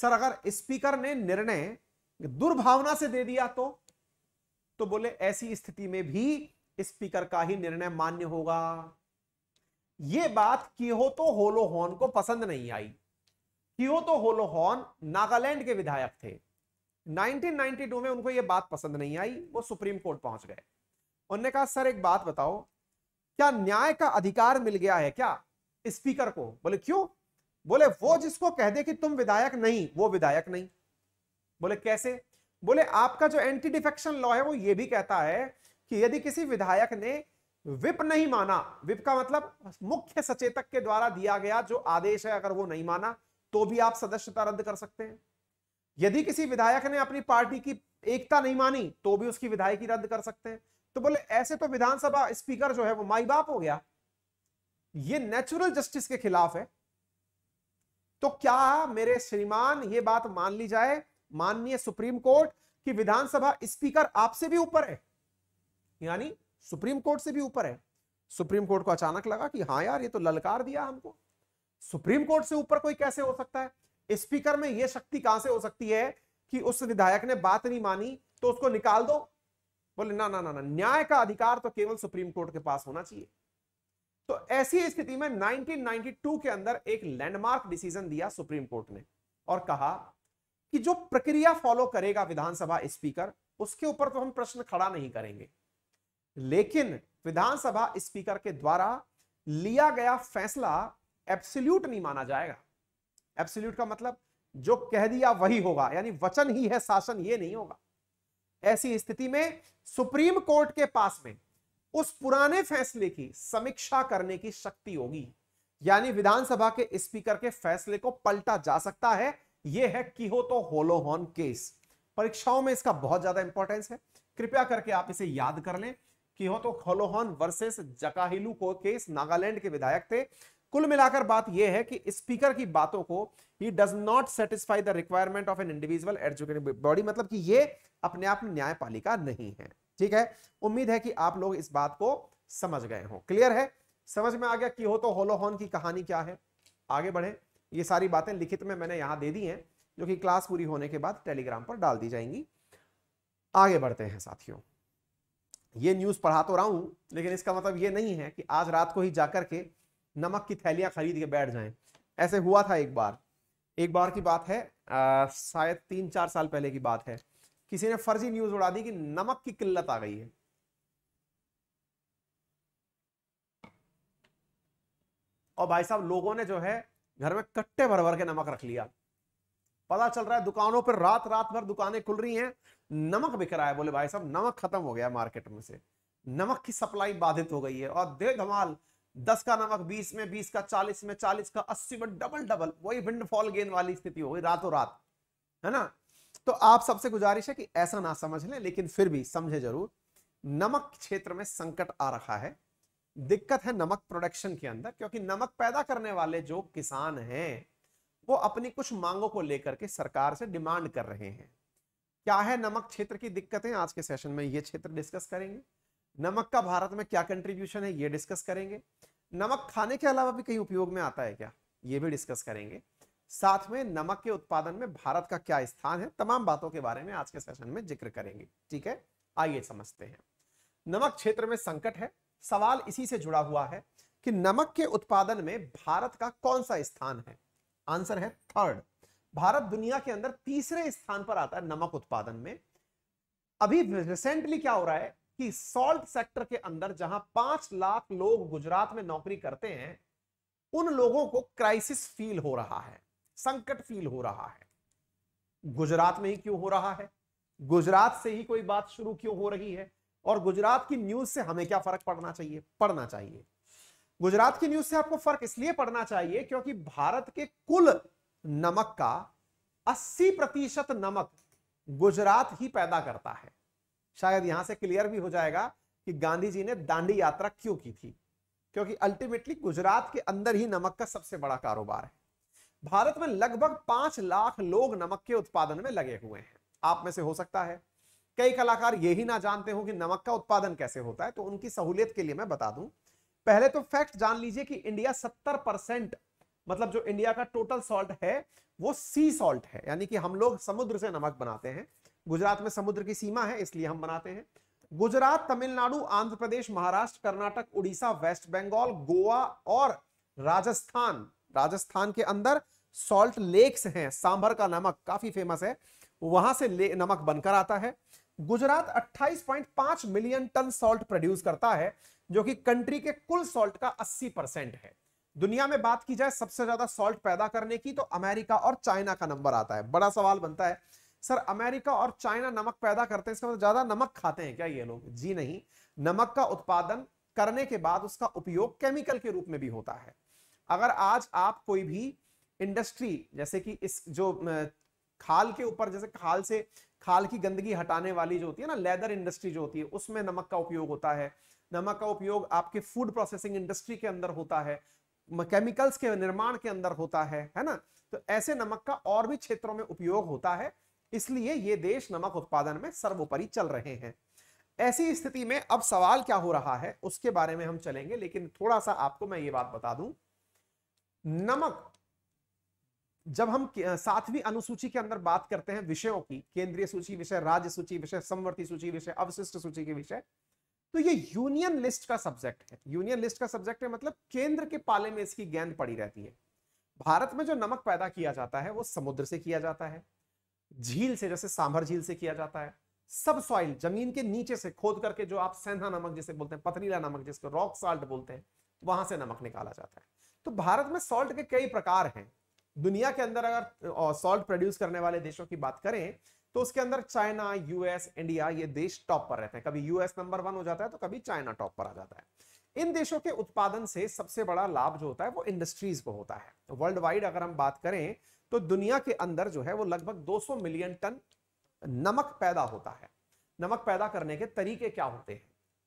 सर अगर स्पीकर ने निर्णय दुर्भावना से दे दिया तो तो बोले ऐसी स्थिति में भी स्पीकर का ही निर्णय मान्य होगा यह बात की हो तो होलो को पसंद नहीं आई क्योतो होलोहॉन नागालैंड के विधायक थे 1992 में उनको यह बात पसंद नहीं आई वो सुप्रीम कोर्ट पहुंच गए उन्होंने कहा सर एक बात बताओ क्या न्याय का अधिकार मिल गया है क्या स्पीकर को बोले क्यों बोले वो जिसको कह दे कि तुम विधायक नहीं वो विधायक नहीं बोले कैसे बोले आपका जो एंटी डिफेक्शन लॉ है वो ये भी कहता है कि यदि किसी विधायक ने विप नहीं माना विप का मतलब मुख्य सचेतक के द्वारा दिया गया जो आदेश है अगर वो नहीं माना तो भी आप सदस्यता रद्द कर सकते हैं यदि किसी विधायक ने अपनी पार्टी की एकता नहीं मानी तो भी उसकी विधायकी रद्द कर सकते हैं तो बोले ऐसे तो विधानसभा स्पीकर जो है वो माई बाप हो गया ये नेचुरल जस्टिस के खिलाफ है तो क्या मेरे श्रीमान ये बात मान ली जाए माननीय सुप्रीम कोर्ट कि विधानसभा स्पीकर आपसे भी ऊपर है यानी सुप्रीम कोर्ट से भी ऊपर है सुप्रीम कोर्ट को अचानक लगा कि हाँ यार ये तो ललकार दिया हमको सुप्रीम कोर्ट से ऊपर कोई कैसे हो सकता है स्पीकर में यह शक्ति कहां से हो सकती है कि उस विधायक ने बात नहीं मानी तो उसको निकाल दो बोले ना ना ना ना न्याय का अधिकार तो केवल सुप्रीम कोर्ट के पास होना चाहिए तो ऐसी स्थिति में 1992 के अंदर एक लैंडमार्क डिसीजन दिया सुप्रीम कोर्ट ने और कहा कि जो प्रक्रिया फॉलो करेगा विधानसभा स्पीकर उसके ऊपर तो हम प्रश्न खड़ा नहीं करेंगे लेकिन विधानसभा स्पीकर के द्वारा लिया गया फैसला एब्सोल्यूट नहीं माना जाएगा एब्सोल्यूट का मतलब जो कह दिया वही होगा यानी वचन ही है शासन ये नहीं होगा ऐसी स्थिति में सुप्रीम कोर्ट के पास में उस पुराने फैसले की समीक्षा करने की शक्ति होगी यानी विधानसभा के स्पीकर के फैसले को पलटा जा सकता है यह है कि हो तो होलोहॉन केस परीक्षाओं में इसका बहुत ज्यादा इंपॉर्टेंस है कृपया करके आप इसे याद कर लें कि हो तो होलोहॉन वर्सेस जकाहिलू को केस नागालैंड के विधायक थे कुल मिलाकर बात यह है कि स्पीकर की बातों को ही does not satisfy the requirement of an individual educated body मतलब कि ये अपने आप में न्यायपालिका नहीं है ठीक है उम्मीद है कि आप लोग इस बात को समझ गए हो क्लियर है समझ में आ गया कि हो तो होलोहॉन की कहानी क्या है आगे बढ़े ये सारी बातें लिखित में मैंने यहां दे दी हैं जो कि क्लास पूरी होने के बाद टेलीग्राम पर डाल दी जाएंगी आगे बढ़ते हैं साथियों ये न्यूज पढ़ा तो रहा हूं लेकिन इसका मतलब ये नहीं है कि आज रात को ही जाकर के नमक की थैलियां खरीद के बैठ जाएं ऐसे हुआ था एक बार एक बार की बात है शायद तीन चार साल पहले की बात है किसी ने फर्जी न्यूज उड़ा दी कि नमक की किल्लत आ गई है और भाई साहब लोगों ने जो है घर में कट्टे भर भर के नमक रख लिया पता चल रहा है दुकानों पर रात रात भर दुकानें खुल रही हैं नमक बिक रहा है बोले भाई साहब नमक खत्म हो गया मार्केट में से नमक की सप्लाई बाधित हो गई है और दे धमाल दस का नमक बीस में बीस का चालीस में चालीस का अस्सी में डबल डबल वही विंडफॉल गेंद वाली स्थिति हो गई रातों रात है ना तो आप सबसे गुजारिश है कि ऐसा ना समझ लें लेकिन फिर भी समझे जरूर नमक क्षेत्र में संकट आ रखा है दिक्कत है नमक प्रोडक्शन के अंदर क्योंकि नमक पैदा करने वाले जो किसान हैं वो अपनी कुछ मांगों को लेकर के सरकार से डिमांड कर रहे हैं क्या है नमक क्षेत्र की दिक्कतें आज के सेशन में ये क्षेत्र डिस्कस करेंगे नमक का भारत में क्या कंट्रीब्यूशन है ये डिस्कस करेंगे नमक खाने के अलावा भी कहीं उपयोग में आता है क्या ये भी डिस्कस करेंगे साथ में नमक के उत्पादन में भारत का क्या स्थान है तमाम बातों के बारे में आज के सेशन में जिक्र करेंगे ठीक है आइए समझते हैं नमक क्षेत्र में संकट है सवाल इसी से जुड़ा हुआ है कि नमक के उत्पादन में भारत का कौन सा स्थान है आंसर है थर्ड भारत दुनिया के अंदर तीसरे स्थान पर आता है नमक उत्पादन में अभी रिसेंटली क्या हो रहा है कि सॉल्ट सेक्टर के अंदर जहां पांच लाख लोग गुजरात में नौकरी करते हैं उन लोगों को क्राइसिस फील हो रहा है संकट फील हो रहा है गुजरात में ही क्यों हो रहा है गुजरात से ही कोई बात शुरू क्यों हो रही है और गुजरात की न्यूज से हमें क्या फर्क पड़ना चाहिए पड़ना चाहिए गुजरात की न्यूज से आपको फर्क इसलिए पड़ना चाहिए क्योंकि भारत के कुल नमक का 80 प्रतिशत नमक गुजरात ही पैदा करता है शायद यहां से क्लियर भी हो जाएगा कि गांधी जी ने दांडी यात्रा क्यों की थी क्योंकि अल्टीमेटली गुजरात के अंदर ही नमक का सबसे बड़ा कारोबार है भारत में लगभग पांच लाख लोग नमक के उत्पादन में लगे हुए हैं आप में से हो सकता है कई कलाकार यही ना जानते हो कि नमक का उत्पादन कैसे होता है तो उनकी सहूलियत के लिए मैं बता दूं पहले तो फैक्ट जान लीजिए कि इंडिया सत्तर परसेंट मतलब जो इंडिया का टोटल सॉल्ट है वो सी सॉल्ट है यानी कि हम लोग समुद्र से नमक बनाते हैं गुजरात में समुद्र की सीमा है इसलिए हम बनाते हैं गुजरात तमिलनाडु आंध्र प्रदेश महाराष्ट्र कर्नाटक उड़ीसा वेस्ट बंगाल गोवा और राजस्थान राजस्थान के अंदर सॉल्ट लेक्स हैं सांभर का नमक काफी फेमस है वहां से नमक बनकर आता है Gujarat 28.5 million ton salt produce करता है जो कि कंट्री के कुल सॉल्ट का 80 परसेंट है दुनिया में बात की जाए सबसे ज्यादा सॉल्ट पैदा करने की तो अमेरिका और चाइना का नंबर आता है बड़ा सवाल बनता है सर अमेरिका और चाइना नमक पैदा करते हैं इसका मतलब ज्यादा नमक खाते हैं क्या ये लोग जी नहीं नमक का उत्पादन करने के बाद उसका उपयोग केमिकल के रूप में भी होता है अगर आज आप कोई भी इंडस्ट्री जैसे कि इस जो खाल के ऊपर जैसे खाल से खाल की गंदगी हटाने वाली जो होती है ना लेदर इंडस्ट्री जो होती है उसमें नमक का उपयोग होता है नमक का उपयोग आपके फूड प्रोसेसिंग इंडस्ट्री के अंदर होता है केमिकल्स के निर्माण के अंदर होता है है ना तो ऐसे नमक का और भी क्षेत्रों में उपयोग होता है इसलिए ये देश नमक उत्पादन में सर्वोपरि चल रहे हैं ऐसी स्थिति में अब सवाल क्या हो रहा है उसके बारे में हम चलेंगे लेकिन थोड़ा सा आपको मैं ये बात बता दूं नमक जब हम सातवीं अनुसूची के अंदर बात करते हैं विषयों की केंद्रीय सूची विषय राज्य सूची विषय समवर्ती सूची विषय अवशिष्ट सूची के विषय तो ये यूनियन लिस्ट का सब्जेक्ट है यूनियन लिस्ट का सब्जेक्ट है मतलब केंद्र के पाले में इसकी गेंद पड़ी रहती है भारत में जो नमक पैदा किया जाता है वो समुद्र से किया जाता है झील से जैसे सांभर झील से किया जाता है सब सॉइल जमीन के नीचे से खोद करके जो आप सेंधा नमक जिसे बोलते हैं पथरीला नमक जिसको रॉक सॉल्ट बोलते हैं वहां से नमक निकाला जाता है तो भारत में सॉल्ट के कई प्रकार हैं दुनिया के अंदर अगर सॉल्ट प्रोड्यूस करने वाले देशों की बात करें तो उसके अंदर चाइना यूएस इंडिया ये देश टॉप पर रहते हैं कभी यूएस नंबर वन हो जाता है तो कभी चाइना टॉप पर आ जाता है इन देशों के उत्पादन से सबसे बड़ा लाभ जो होता है वो इंडस्ट्रीज को होता है वर्ल्ड वाइड अगर हम बात करें तो दुनिया के अंदर जो है वो लगभग 200 मिलियन टन नमक पैदा होता है नमक पैदा करने के तरीके क्या होते हैं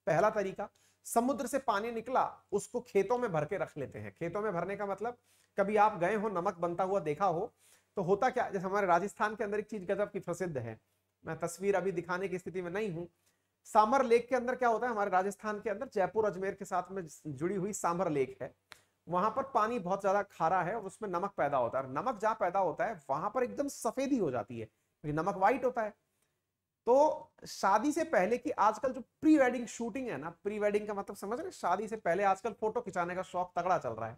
पहला तरीका समुद्र से पानी निकला उसको खेतों में भर के रख लेते हैं खेतों में भरने का मतलब कभी आप गए हो नमक बनता हुआ देखा हो तो होता क्या जैसे हमारे राजस्थान के अंदर एक चीज गजब की प्रसिद्ध है मैं तस्वीर अभी दिखाने की स्थिति में नहीं हूं सामर लेक के अंदर क्या होता है हमारे राजस्थान के अंदर जयपुर अजमेर के साथ में जुड़ी हुई सामर लेक है वहां पर पानी बहुत ज्यादा खारा है और उसमें नमक पैदा होता है और नमक जहां पैदा होता है वहां पर एकदम सफेदी हो जाती है क्योंकि नमक व्हाइट होता है तो शादी से पहले की आजकल जो प्री वेडिंग शूटिंग है ना प्री वेडिंग का मतलब समझ रहे शादी से पहले आजकल फोटो खिंचाने का शौक तगड़ा चल रहा है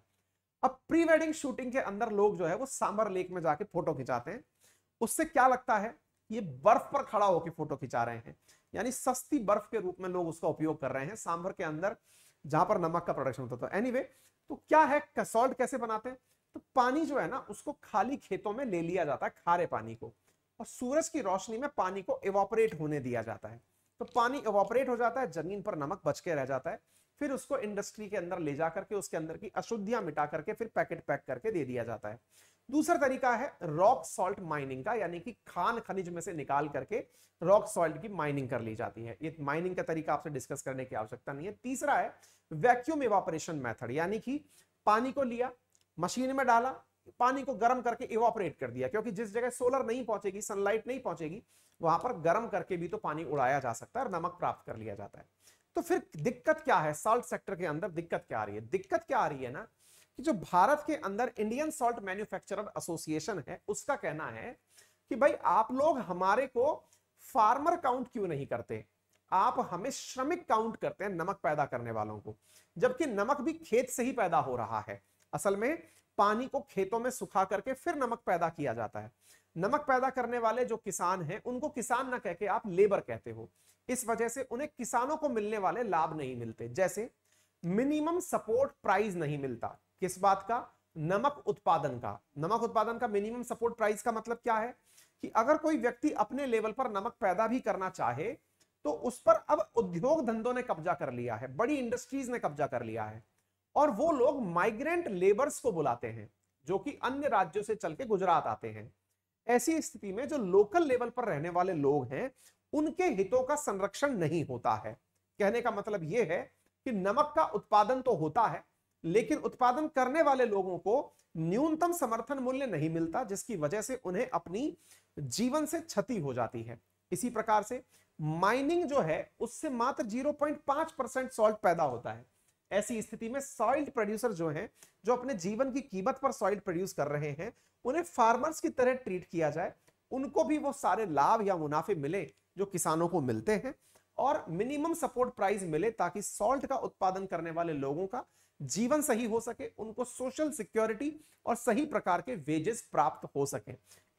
अब प्री वेडिंग शूटिंग के अंदर लोग जो है वो सांबर लेक में जाके फोटो खिंचाते हैं उससे क्या लगता है ये बर्फ पर खड़ा होकर फोटो खिंचा रहे हैं यानी सस्ती बर्फ के रूप में लोग उसका उपयोग कर रहे हैं सांभर के अंदर जहां पर नमक का प्रोडक्शन होता था एनीवे तो anyway, तो क्या है सॉल्ट कैसे बनाते हैं तो पानी जो है ना उसको खाली खेतों में ले लिया जाता है खारे पानी को और सूरज की रोशनी में पानी को इवॉपरेट होने दिया जाता है तो पानी इवापोरेट हो जाता है जमीन पर नमक बच के रह जाता है फिर उसको इंडस्ट्री के अंदर ले जाकर के उसके अंदर की अशुद्धियां मिटा करके फिर पैकेट पैक करके दे दिया जाता है दूसरा तरीका है रॉक सॉल्ट माइनिंग का यानी कि खान खनिज में से निकाल करके रॉक सॉल्ट की माइनिंग कर ली जाती है ये माइनिंग का तरीका आपसे डिस्कस करने की आवश्यकता नहीं है तीसरा है वैक्यूम इवापोरेशन मेथड यानी कि पानी को लिया मशीन में डाला पानी को गर्म करके इवापोरेट कर दिया क्योंकि जिस जगह सोलर नहीं पहुंचेगी सनलाइट नहीं पहुंचेगी वहां पर गर्म करके भी तो पानी उड़ाया जा सकता है और नमक प्राप्त कर लिया जाता है तो फिर दिक्कत क्या है सॉल्ट सेक्टर के अंदर दिक्कत क्या आ रही है दिक्कत क्या आ रही है ना कि जो भारत के अंदर इंडियन सॉल्ट मैन्युफैक्चरर एसोसिएशन है उसका कहना है कि भाई आप लोग हमारे को फार्मर काउंट क्यों नहीं करते आप हमें श्रमिक काउंट करते हैं नमक पैदा करने वालों को जबकि नमक भी खेत से ही पैदा हो रहा है असल में पानी को खेतों में सुखा करके फिर नमक पैदा किया जाता है नमक पैदा करने वाले जो किसान हैं उनको किसान ना कह के आप लेबर कहते हो इस वजह से उन्हें किसानों को मिलने वाले लाभ नहीं मिलते जैसे मिनिमम सपोर्ट प्राइस नहीं मिलता किस बात का नमक उत्पादन का नमक उत्पादन का मिनिमम सपोर्ट प्राइस का मतलब क्या है कि अगर कोई व्यक्ति अपने लेवल पर नमक पैदा भी करना चाहे तो उस पर अब उद्योग धंधों ने कब्जा कर लिया है बड़ी इंडस्ट्रीज ने कब्जा कर लिया है और वो लोग माइग्रेंट लेबर्स को बुलाते हैं जो कि अन्य राज्यों से चल के गुजरात आते हैं ऐसी स्थिति में जो लोकल लेवल पर रहने वाले लोग हैं उनके हितों का संरक्षण नहीं होता है कहने का मतलब यह है कि नमक का उत्पादन तो होता है लेकिन उत्पादन करने वाले लोगों को न्यूनतम समर्थन मूल्य नहीं मिलता जिसकी वजह से उन्हें अपनी जीवन से क्षति हो जाती है इसी प्रकार से माइनिंग जो है उससे मात्र 0.5 परसेंट सॉल्ट पैदा होता है ऐसी स्थिति में सॉइल्ड प्रोड्यूसर जो हैं जो अपने जीवन की कीमत पर सॉइल प्रोड्यूस कर रहे हैं उन्हें फार्मर्स की तरह ट्रीट किया जाए उनको भी वो सारे लाभ या मुनाफे मिले जो किसानों को मिलते हैं और मिनिमम सपोर्ट प्राइस मिले ताकि सॉल्ट का उत्पादन करने वाले लोगों का जीवन सही हो सके उनको सोशल सिक्योरिटी और सही प्रकार के वेजेस प्राप्त हो सके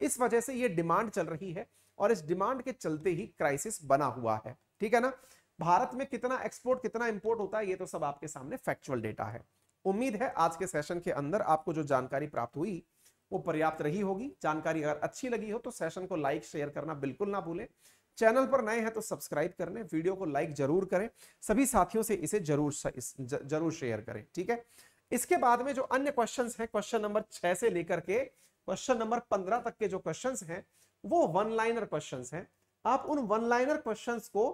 इस वजह से ये डिमांड चल रही है और इस डिमांड के चलते ही क्राइसिस बना हुआ है ठीक है ना भारत में कितना एक्सपोर्ट कितना इंपोर्ट होता है ये तो सब आपके सामने फैक्चुअल डेटा है उम्मीद है आज के सेशन के अंदर आपको जो जानकारी प्राप्त हुई वो पर्याप्त रही होगी जानकारी अगर अच्छी लगी हो तो सेशन को लाइक शेयर करना बिल्कुल ना भूलें चैनल पर नए हैं तो सब्सक्राइब कर लें वीडियो को लाइक जरूर करें सभी साथियों से इसे जरूर जरूर शेयर करें ठीक है इसके बाद में जो अन्य क्वेश्चन है क्वेश्चन नंबर छह से लेकर के क्वेश्चन नंबर पंद्रह तक के जो क्वेश्चन हैं वो वन लाइनर क्वेश्चन हैं आप उन वन लाइनर क्वेश्चन को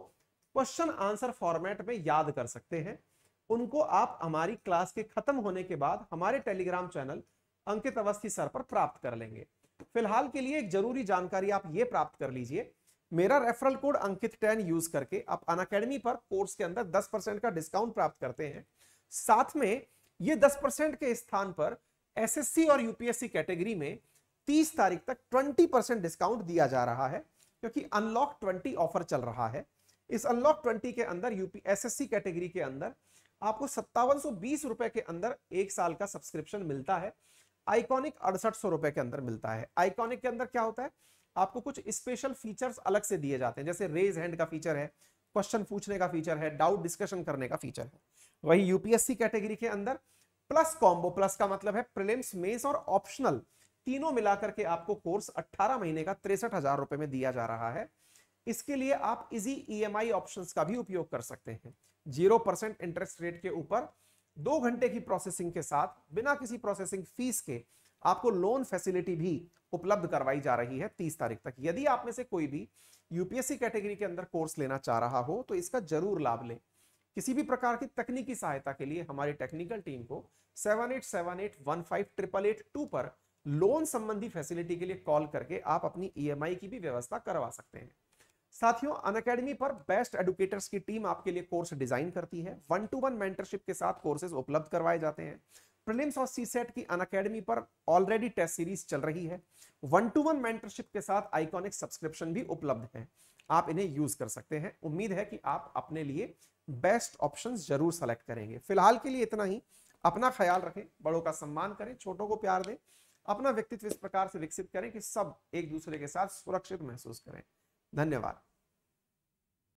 क्वेश्चन आंसर फॉर्मेट में याद कर सकते हैं उनको आप हमारी क्लास के खत्म होने के बाद हमारे telegram channel Ankit Awasthi sir पर प्राप्त कर लेंगे फिलहाल के लिए एक जरूरी जानकारी आप ये प्राप्त कर लीजिए मेरा referral code Ankit ten use करके आप अन अकेडमी पर कोर्स के अंदर 10 परसेंट का डिस्काउंट प्राप्त करते हैं साथ में ये 10 परसेंट के स्थान पर एसएससी और यूपीएससी कैटेगरी में 30 तारीख तक 20 परसेंट डिस्काउंट दिया जा रहा है क्योंकि अनलॉक 20 ऑफर चल रहा है इस अनलॉक 20 के अंदर यूपी कैटेगरी के अंदर आपको सत्तावन रुपए के अंदर एक साल का सब्सक्रिप्शन मिलता है आइकॉनिक अड़सठ रुपए के अंदर मिलता है आइकॉनिक के अंदर क्या होता है आपको कुछ स्पेशल फीचर्स अलग से दिए जाते हैं जैसे रेज हैंड का फीचर है क्वेश्चन पूछने का फीचर है डाउट डिस्कशन करने का फीचर है वही यूपीएससी कैटेगरी के अंदर प्लस कॉम्बो प्लस का मतलब है प्रिलिम्स मेंस और ऑप्शनल तीनों मिलाकर के आपको कोर्स 18 महीने का तिरसठ हजार रुपए में दिया जा रहा है इसके लिए आप इजी ईएमआई ऑप्शंस का भी उपयोग कर सकते हैं जीरो परसेंट इंटरेस्ट रेट के ऊपर दो घंटे की प्रोसेसिंग के साथ बिना किसी प्रोसेसिंग फीस के आपको लोन फैसिलिटी भी उपलब्ध करवाई जा रही है तीस तारीख तक यदि आप में से कोई भी यूपीएससी कैटेगरी के अंदर कोर्स लेना चाह रहा हो तो इसका जरूर लाभ लें किसी भी प्रकार की तकनीकी सहायता के लिए हमारी टेक्निकल टीम को seven eight seven eight one five triple eight two पर लोन संबंधी फैसिलिटी के लिए कॉल करके आप अपनी ईएमआई e की भी व्यवस्था करवा सकते हैं साथियों अनअकैडमी पर बेस्ट एडुकेटर्स की टीम आपके लिए कोर्स डिजाइन करती है वन टू वन मेंटरशिप के साथ कोर्सेज उपलब्ध करवाए जाते हैं प्रीलिम्स और सी सेट की अन अकेडमी पर ऑलरेडी टेस्ट सीरीज चल रही है वन टू वन मेंटरशिप के साथ आइकॉनिक सब्सक्रिप्शन भी उपलब्ध है आप इन्हें यूज कर सकते हैं उम्मीद है कि आप अपने लिए बेस्ट ऑप्शन जरूर सेलेक्ट करेंगे फिलहाल के लिए इतना ही अपना ख्याल रखें बड़ों का सम्मान करें छोटों को प्यार दें अपना व्यक्तित्व इस प्रकार से विकसित करें कि सब एक दूसरे के साथ सुरक्षित महसूस करें धन्यवाद